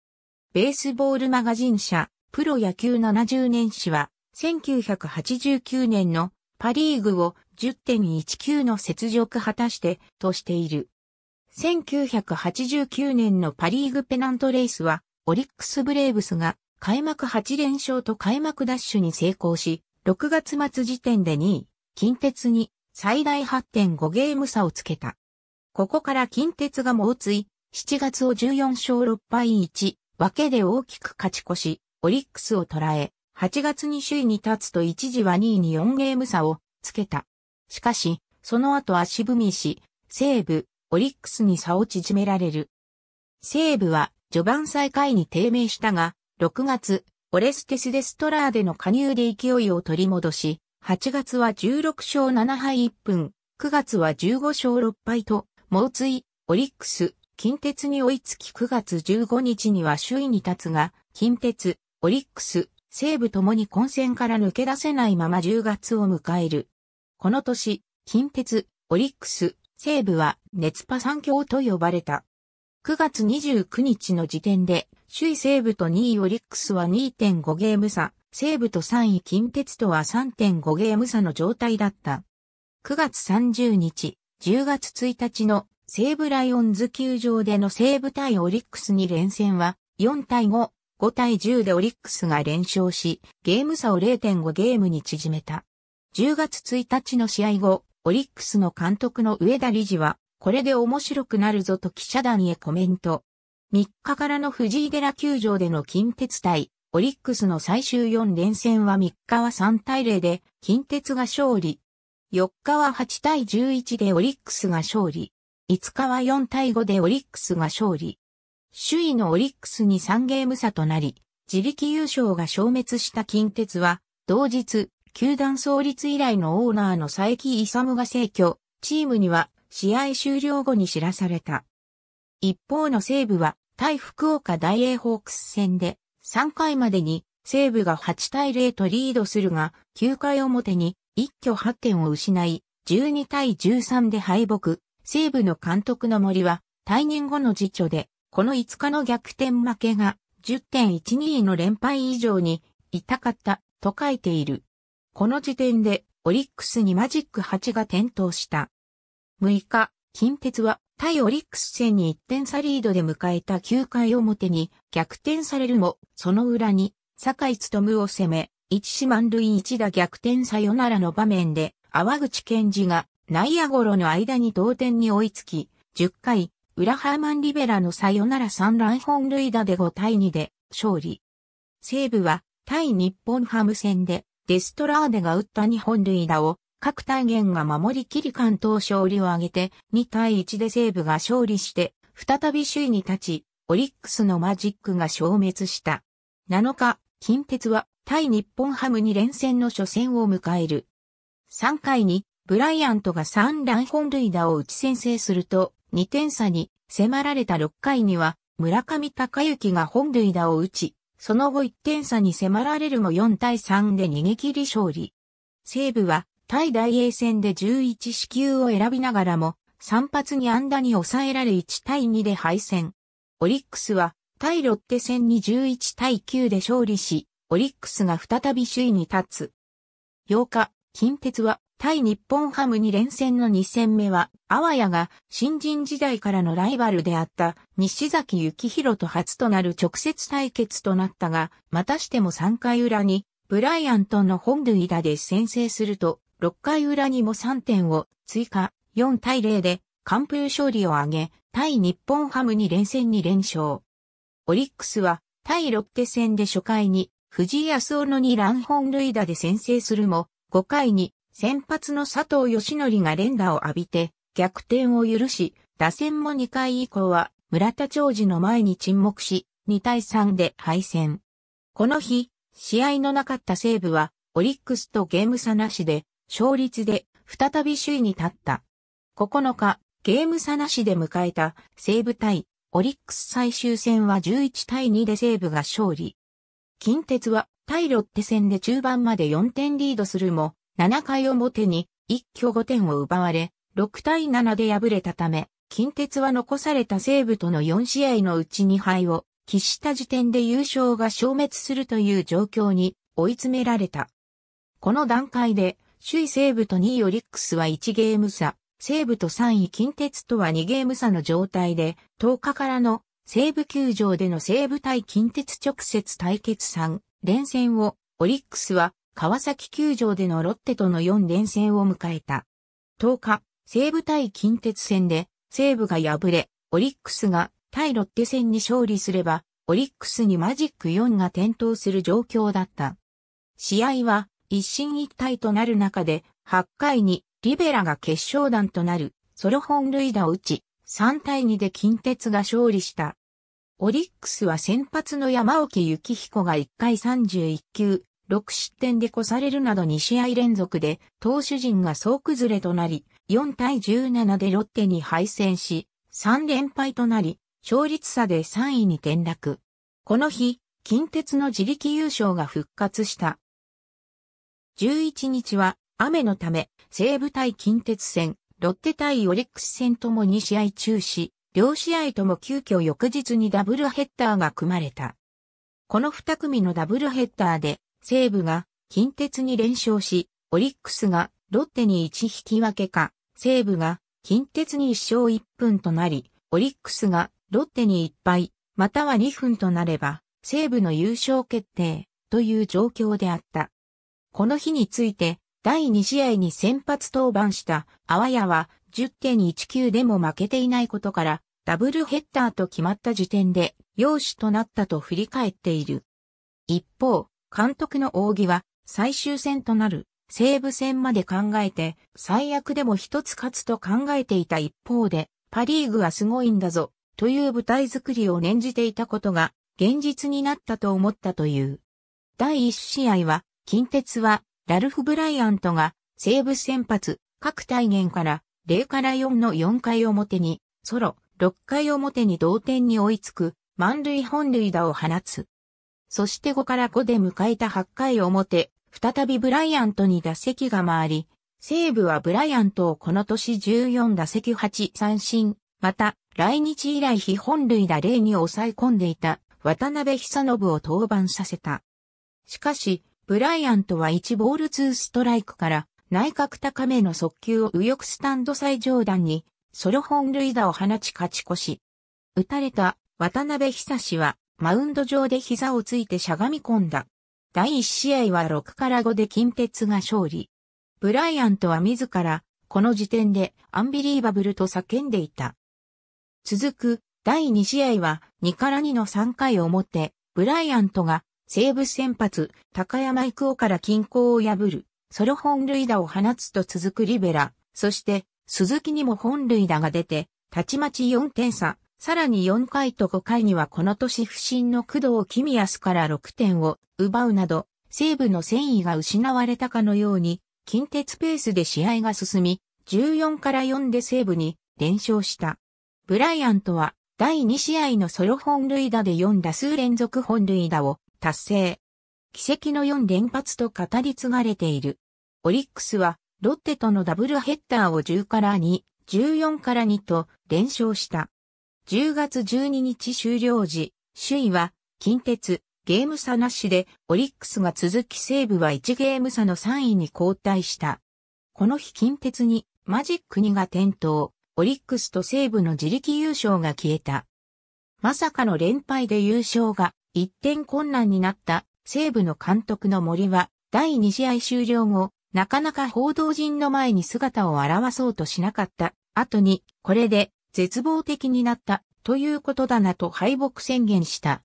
ベースボールマガジン社、プロ野球70年史は、1989年のパリーグを10.19の雪辱果たして、としている。1989年のパリーグペナントレースは、オリックスブレーブスが開幕8連勝と開幕ダッシュに成功し、6月末時点で2位。近鉄に最大8.5ゲーム差をつけた。ここから近鉄が猛追、7月を14勝6敗1、分けで大きく勝ち越し、オリックスを捉え、8月に首位に立つと一時は2位に4ゲーム差をつけた。しかし、その後足踏みし、西武、オリックスに差を縮められる。西武は序盤最下位に低迷したが、6月、オレステス・デストラーデの加入で勢いを取り戻し、8月は16勝7敗1分、9月は15勝6敗と、猛追、オリックス、近鉄に追いつき9月15日には首位に立つが、近鉄、オリックス、西武ともに混戦から抜け出せないまま10月を迎える。この年、近鉄、オリックス、西武は熱波三強と呼ばれた。9月29日の時点で、首位西武と2位オリックスは2.5ゲーム差、西武と3位近鉄とは3.5ゲーム差の状態だった。9月30日、10月1日の西武ライオンズ球場での西武対オリックスに連戦は4対5、5対10でオリックスが連勝し、ゲーム差を0.5ゲームに縮めた。10月1日の試合後、オリックスの監督の上田理事は、これで面白くなるぞと記者団へコメント。3日からの藤井寺球場での近鉄対オリックスの最終4連戦は3日は3対0で近鉄が勝利。4日は8対11でオリックスが勝利。5日は4対5でオリックスが勝利。首位のオリックスに3ゲーム差となり、自力優勝が消滅した近鉄は、同日、球団創立以来のオーナーの佐伯勇が逝去、チームには試合終了後に知らされた。一方の西部は、対福岡大英ホークス戦で3回までに西武が8対0とリードするが、9回表に一挙8点を失い、12対13で敗北。西武の監督の森は、退任後の辞書で、この5日の逆転負けが、10.12の連敗以上に、痛かった、と書いている。この時点で、オリックスにマジック8が点灯した。6日、近鉄は、対オリックス戦に1点差リードで迎えた9回表に逆転されるも、その裏に、坂井務を攻め、一四万塁一打逆転サヨナラの場面で、淡口健二が内野ゴロの間に同点に追いつき、10回、裏ハーマンリベラのサヨナラ3乱本塁打で5対2で勝利。西武は対日本ハム戦でデストラーデが打った2本塁打を各大元が守りきり関東勝利を挙げて、2対1で西武が勝利して、再び首位に立ち、オリックスのマジックが消滅した。7日、近鉄は対日本ハムに連戦の初戦を迎える。3回に、ブライアントが3乱本塁打を打ち先制すると、2点差に迫られた6回には、村上隆之が本塁打を打ち、その後1点差に迫られるも4対3で逃げ切り勝利。西武は対大英戦で11死球を選びながらも、3発に安打に抑えられ1対2で敗戦。オリックスは、対ロッテ戦に11対9で勝利し、オリックスが再び首位に立つ。8日、近鉄は、対日本ハム2連戦の2戦目は、あわやが新人時代からのライバルであった西崎幸宏と初となる直接対決となったが、またしても3回裏に、ブライアントの本塁打で先制すると、6回裏にも3点を追加、4対0で完封勝利を挙げ、対日本ハムに連戦に連勝。オリックスは対ロッテ戦で初回に藤井康夫の2乱本塁打で先制するも、5回に先発の佐藤義則が連打を浴びて逆転を許し、打線も2回以降は村田長治の前に沈黙し、2対3で敗戦。この日、試合のなかった西武は、オリックスとゲーム差なしで、勝率で再び首位に立った。9日、ゲーム差なしで迎えた西武対オリックス最終戦は11対2で西武が勝利。近鉄は対ロッテ戦で中盤まで4点リードするも、7回表に一挙5点を奪われ、6対7で敗れたため、近鉄は残された西武との4試合のうち2敗を喫した時点で優勝が消滅するという状況に追い詰められた。この段階で首位西武と2位オリックスは1ゲーム差、西武と3位近鉄とは2ゲーム差の状態で、10日からの西武球場での西武対近鉄直接対決3連戦を、オリックスは川崎球場でのロッテとの4連戦を迎えた。10日、西武対近鉄戦で、西武が敗れ、オリックスが対ロッテ戦に勝利すれば、オリックスにマジック4が点灯する状況だった。試合は、一進一退となる中で、8回にリベラが決勝弾となるソロ本塁打を打ち、3対2で近鉄が勝利した。オリックスは先発の山沖幸彦が1回31球、6失点で越されるなど2試合連続で投手陣が総崩れとなり、4対17でロッテに敗戦し、3連敗となり、勝率差で3位に転落。この日、近鉄の自力優勝が復活した。11日は雨のため西武対近鉄戦、ロッテ対オリックス戦とも2試合中止、両試合とも急遽翌日にダブルヘッダーが組まれた。この2組のダブルヘッダーで西武が近鉄に連勝し、オリックスがロッテに1引き分けか、西武が近鉄に1勝1分となり、オリックスがロッテに1敗、または2分となれば、西武の優勝決定という状況であった。この日について、第2試合に先発登板した、阿波やは10.19でも負けていないことから、ダブルヘッダーと決まった時点で、容姿となったと振り返っている。一方、監督の扇は、最終戦となる、西武戦まで考えて、最悪でも一つ勝つと考えていた一方で、パリーグはすごいんだぞ、という舞台作りを念じていたことが、現実になったと思ったという。第1試合は、近鉄は、ラルフ・ブライアントが、西武先発、各体限から、0から4の4回表に、ソロ、6回表に同点に追いつく、満塁本塁打を放つ。そして5から5で迎えた8回表、再びブライアントに打席が回り、西武はブライアントをこの年14打席8三振、また、来日以来非本塁打0に抑え込んでいた渡辺久信を登板させた。しかし、ブライアントは1ボール2ストライクから内角高めの速球を右翼スタンド最上段にソロ本塁打を放ち勝ち越し。打たれた渡辺久志はマウンド上で膝をついてしゃがみ込んだ。第1試合は6から5で近鉄が勝利。ブライアントは自らこの時点でアンビリーバブルと叫んでいた。続く第2試合は2から2の3回表、ブライアントが西武先発、高山育夫から均衡を破る、ソロ本塁打を放つと続くリベラ、そして、鈴木にも本塁打が出て、たちまち4点差、さらに4回と5回にはこの年不振の工藤公康から6点を奪うなど、西武の戦意が失われたかのように、近鉄ペースで試合が進み、14から4で西武に連勝した。ブライアントは第2試合のソロ本塁打で4打数連続本塁打を達成。奇跡の4連発と語り継がれている。オリックスは、ロッテとのダブルヘッダーを10から2、14から2と連勝した。10月12日終了時、首位は、近鉄、ゲーム差なしで、オリックスが続き西武は1ゲーム差の3位に後退した。この日近鉄に、マジック2が点灯、オリックスと西武の自力優勝が消えた。まさかの連敗で優勝が一点困難になった西部の監督の森は第2試合終了後、なかなか報道陣の前に姿を現そうとしなかった後に、これで絶望的になったということだなと敗北宣言した。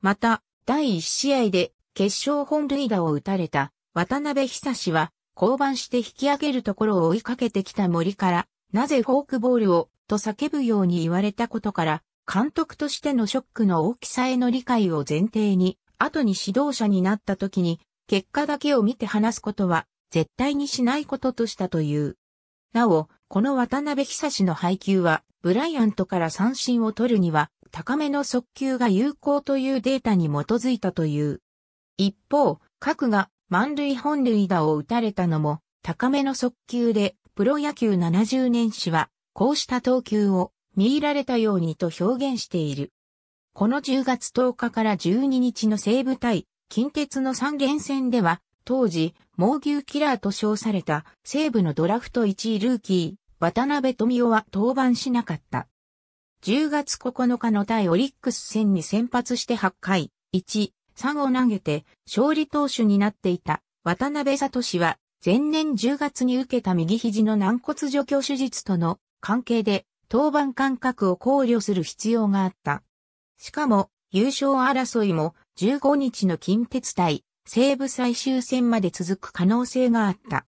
また、第1試合で決勝本塁打を打たれた渡辺久志は降板して引き上げるところを追いかけてきた森から、なぜフォークボールをと叫ぶように言われたことから、監督としてのショックの大きさへの理解を前提に、後に指導者になった時に、結果だけを見て話すことは、絶対にしないこととしたという。なお、この渡辺久の配球は、ブライアントから三振を取るには、高めの速球が有効というデータに基づいたという。一方、各が満塁本塁打を打たれたのも、高めの速球で、プロ野球70年史は、こうした投球を見入られたようにと表現している。この10月10日から12日の西部対近鉄の3連戦では、当時、猛牛キラーと称された西部のドラフト1位ルーキー、渡辺富夫は登板しなかった。10月9日の対オリックス戦に先発して8回、1、3を投げて勝利投手になっていた渡辺聡は前年10月に受けた右肘の軟骨除去手術との関係で登板間隔を考慮する必要があった。しかも、優勝争いも15日の近鉄対西部最終戦まで続く可能性があった。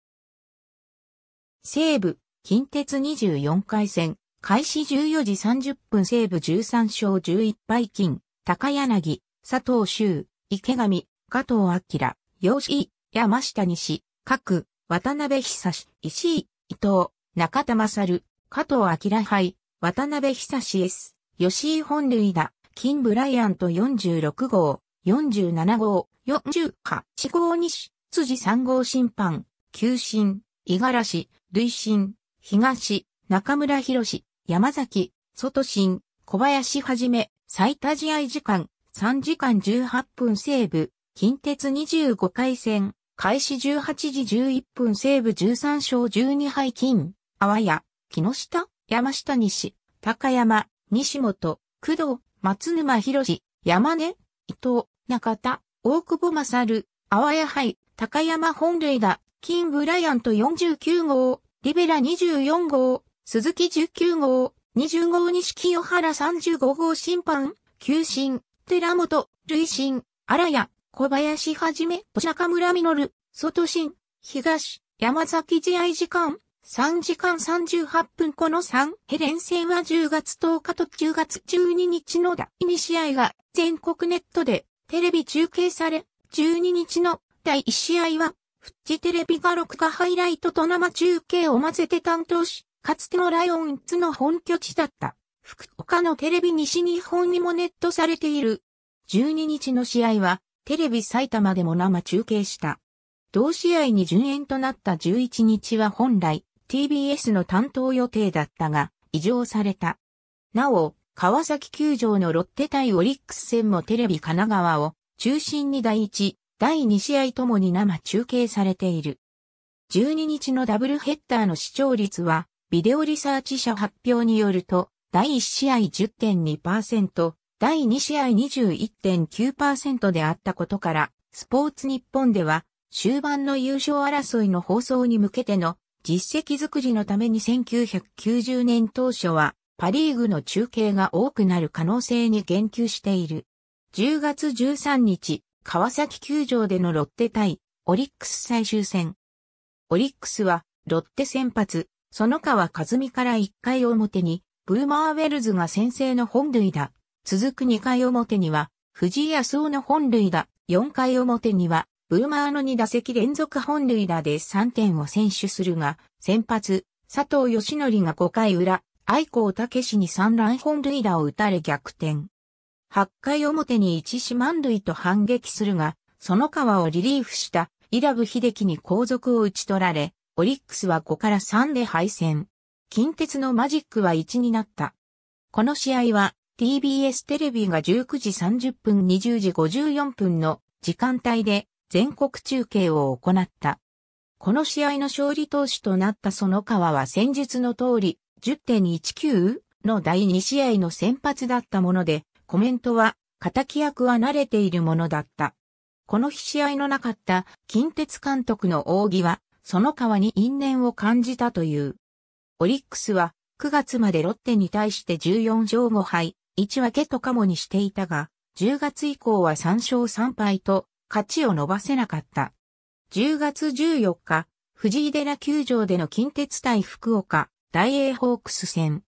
西部、近鉄24回戦、開始14時30分西部13勝11敗金、高柳、佐藤修、池上、加藤明、吉井、山下西、各、渡辺久志、石井、伊藤、中田勝、加藤明杯、渡辺久志 S、吉井本塁打、金ブライアント46号、47号、48号西、辻3号審判、球審、五十嵐、累審、東、中村博士、山崎、外審、小林はじめ、最多試合時間、3時間18分西部、近鉄25回戦、開始18時11分西部13勝12敗金、あわや、木下、山下西、高山、西本、工藤、松沼博山根、伊藤、中田、大久保勝、波谷杯、高山本塁打、キングライアント49号、リベラ24号、鈴木19号、20号西清原35号審判、球審、寺本、累進、荒谷、小林はじめ、中村実、外審、東、山崎試合時間、3時間38分この3ヘレン戦は10月10日と10月12日の第2試合が全国ネットでテレビ中継され、12日の第1試合は、フッチテレビが録画ハイライトと生中継を混ぜて担当し、かつてのライオンズの本拠地だった、福岡のテレビ西日本にもネットされている。12日の試合は、テレビ埼玉でも生中継した。同試合に順延となった11日は本来、TBS の担当予定だったが、異常された。なお、川崎球場のロッテ対オリックス戦もテレビ神奈川を中心に第1、第2試合ともに生中継されている。12日のダブルヘッダーの視聴率は、ビデオリサーチ社発表によると、第1試合10.2%、第2試合21.9%であったことから、スポーツ日本では、終盤の優勝争いの放送に向けての実績作りのために1990年当初はパリーグの中継が多くなる可能性に言及している。10月13日、川崎球場でのロッテ対オリックス最終戦。オリックスはロッテ先発、その川和美から1回表にブーマーウェルズが先制の本塁打。続く2回表には藤井康夫の本塁打。4回表にはブーマーの2打席連続本塁打で3点を先取するが、先発、佐藤義則が5回裏、愛子武史に3乱本塁打を打たれ逆転。8回表に1四満塁と反撃するが、その川をリリーフしたイラブ秀樹に後続を打ち取られ、オリックスは5から3で敗戦。近鉄のマジックは1になった。この試合は TBS テレビが19時30分20時54分の時間帯で全国中継を行った。この試合の勝利投手となったその川は先日の通り、10.19の第2試合の先発だったもので、コメントは、敵役は慣れているものだった。この日試合のなかった近鉄監督の扇は、その川に因縁を感じたという。オリックスは9月までロッテに対して14勝5敗、1分けとかもにしていたが、10月以降は3勝3敗と勝ちを伸ばせなかった。10月14日、藤井寺球場での近鉄対福岡、大英ホークス戦。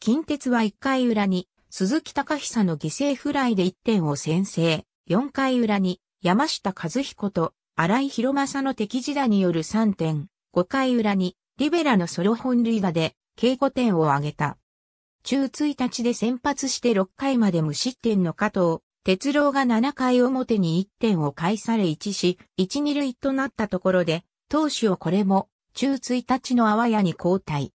近鉄は1回裏に、鈴木隆久の犠牲フライで1点を先制。4回裏に、山下和彦と荒井博正の敵地打による3点。5回裏に、リベラのソロ本塁打で、計5点を挙げた。中1日で先発して6回まで無失点の加藤、鉄郎が7回表に1点を返され1し、1、2塁となったところで、投手をこれも、中1日のあわやに交代。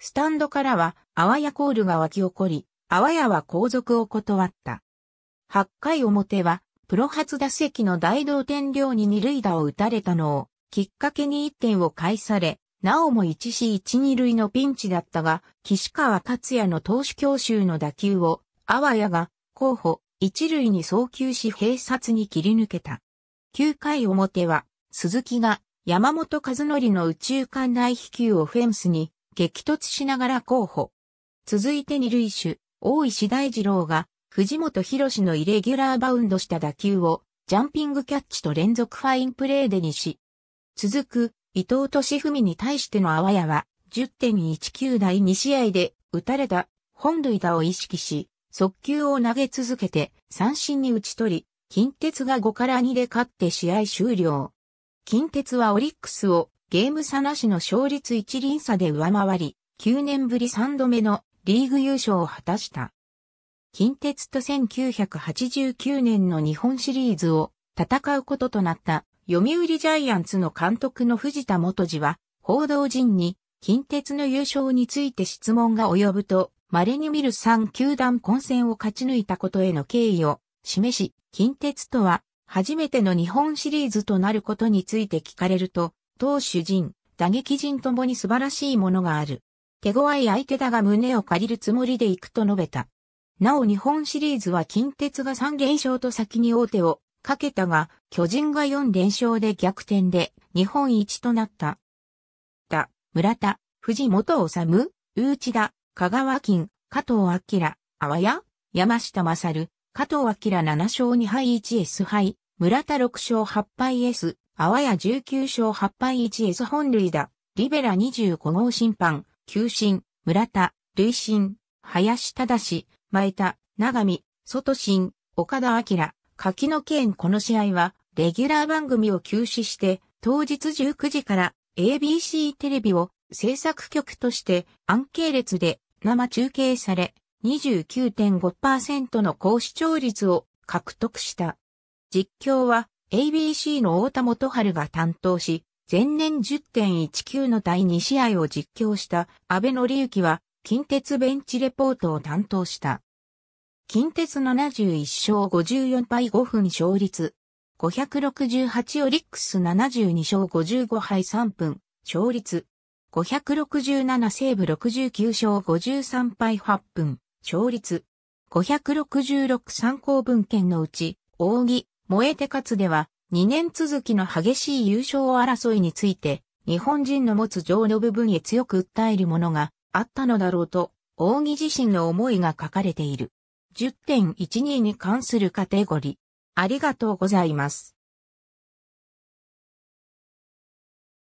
スタンドからは、あわやコールが沸き起こり、あわやは後続を断った。8回表は、プロ初打席の大同点量に2塁打を打たれたのを、きっかけに1点を返され、なおも1死1、2塁のピンチだったが、岸川克也の投手強襲の打球を、あわやが、候補、一塁に送球し併殺に切り抜けた。9回表は、鈴木が山本和則の宇宙艦内飛球をフェンスに激突しながら候補。続いて二塁手、大石大二郎が藤本博のイレギュラーバウンドした打球をジャンピングキャッチと連続ファインプレーでにし。続く伊藤敏文に対してのあわやは10.19第2試合で打たれた本塁打を意識し、速球を投げ続けて三振に打ち取り、近鉄が5から2で勝って試合終了。近鉄はオリックスをゲーム差なしの勝率一輪差で上回り、9年ぶり3度目のリーグ優勝を果たした。近鉄と1989年の日本シリーズを戦うこととなった読売ジャイアンツの監督の藤田元次は報道陣に近鉄の優勝について質問が及ぶと稀に見る3球団混戦を勝ち抜いたことへの敬意を示し、近鉄とは初めての日本シリーズとなることについて聞かれると、投手陣、打撃陣ともに素晴らしいものがある。手強い相手だが胸を借りるつもりで行くと述べた。なお日本シリーズは近鉄が3連勝と先に王手をかけたが、巨人が4連勝で逆転で日本一となった。だ、村田、藤本治、内田、香川県、加藤明、あわや、山下勝、加藤明7勝2敗 1S 敗、村田6勝8敗 S、あわや19勝8敗 1S 本塁打、リベラ25号審判、球審、村田、累審、林忠、前田、長見、外審、岡田明、柿の県この試合は、レギュラー番組を休止して、当日19時から ABC テレビを制作局としてアン系列で生中継され、29.5%の高視聴率を獲得した。実況は ABC の太田元春が担当し、前年10.19の第2試合を実況した安倍則之は近鉄ベンチレポートを担当した。近鉄71勝54敗5分勝率。568オリックス72勝55敗3分勝率。567セーブ69勝53敗8分、勝率。566参考文献のうち、扇、燃えてかつでは、2年続きの激しい優勝争いについて、日本人の持つ情の部分へ強く訴えるものがあったのだろうと、扇自身の思いが書かれている。10.12に関するカテゴリー。ありがとうございます。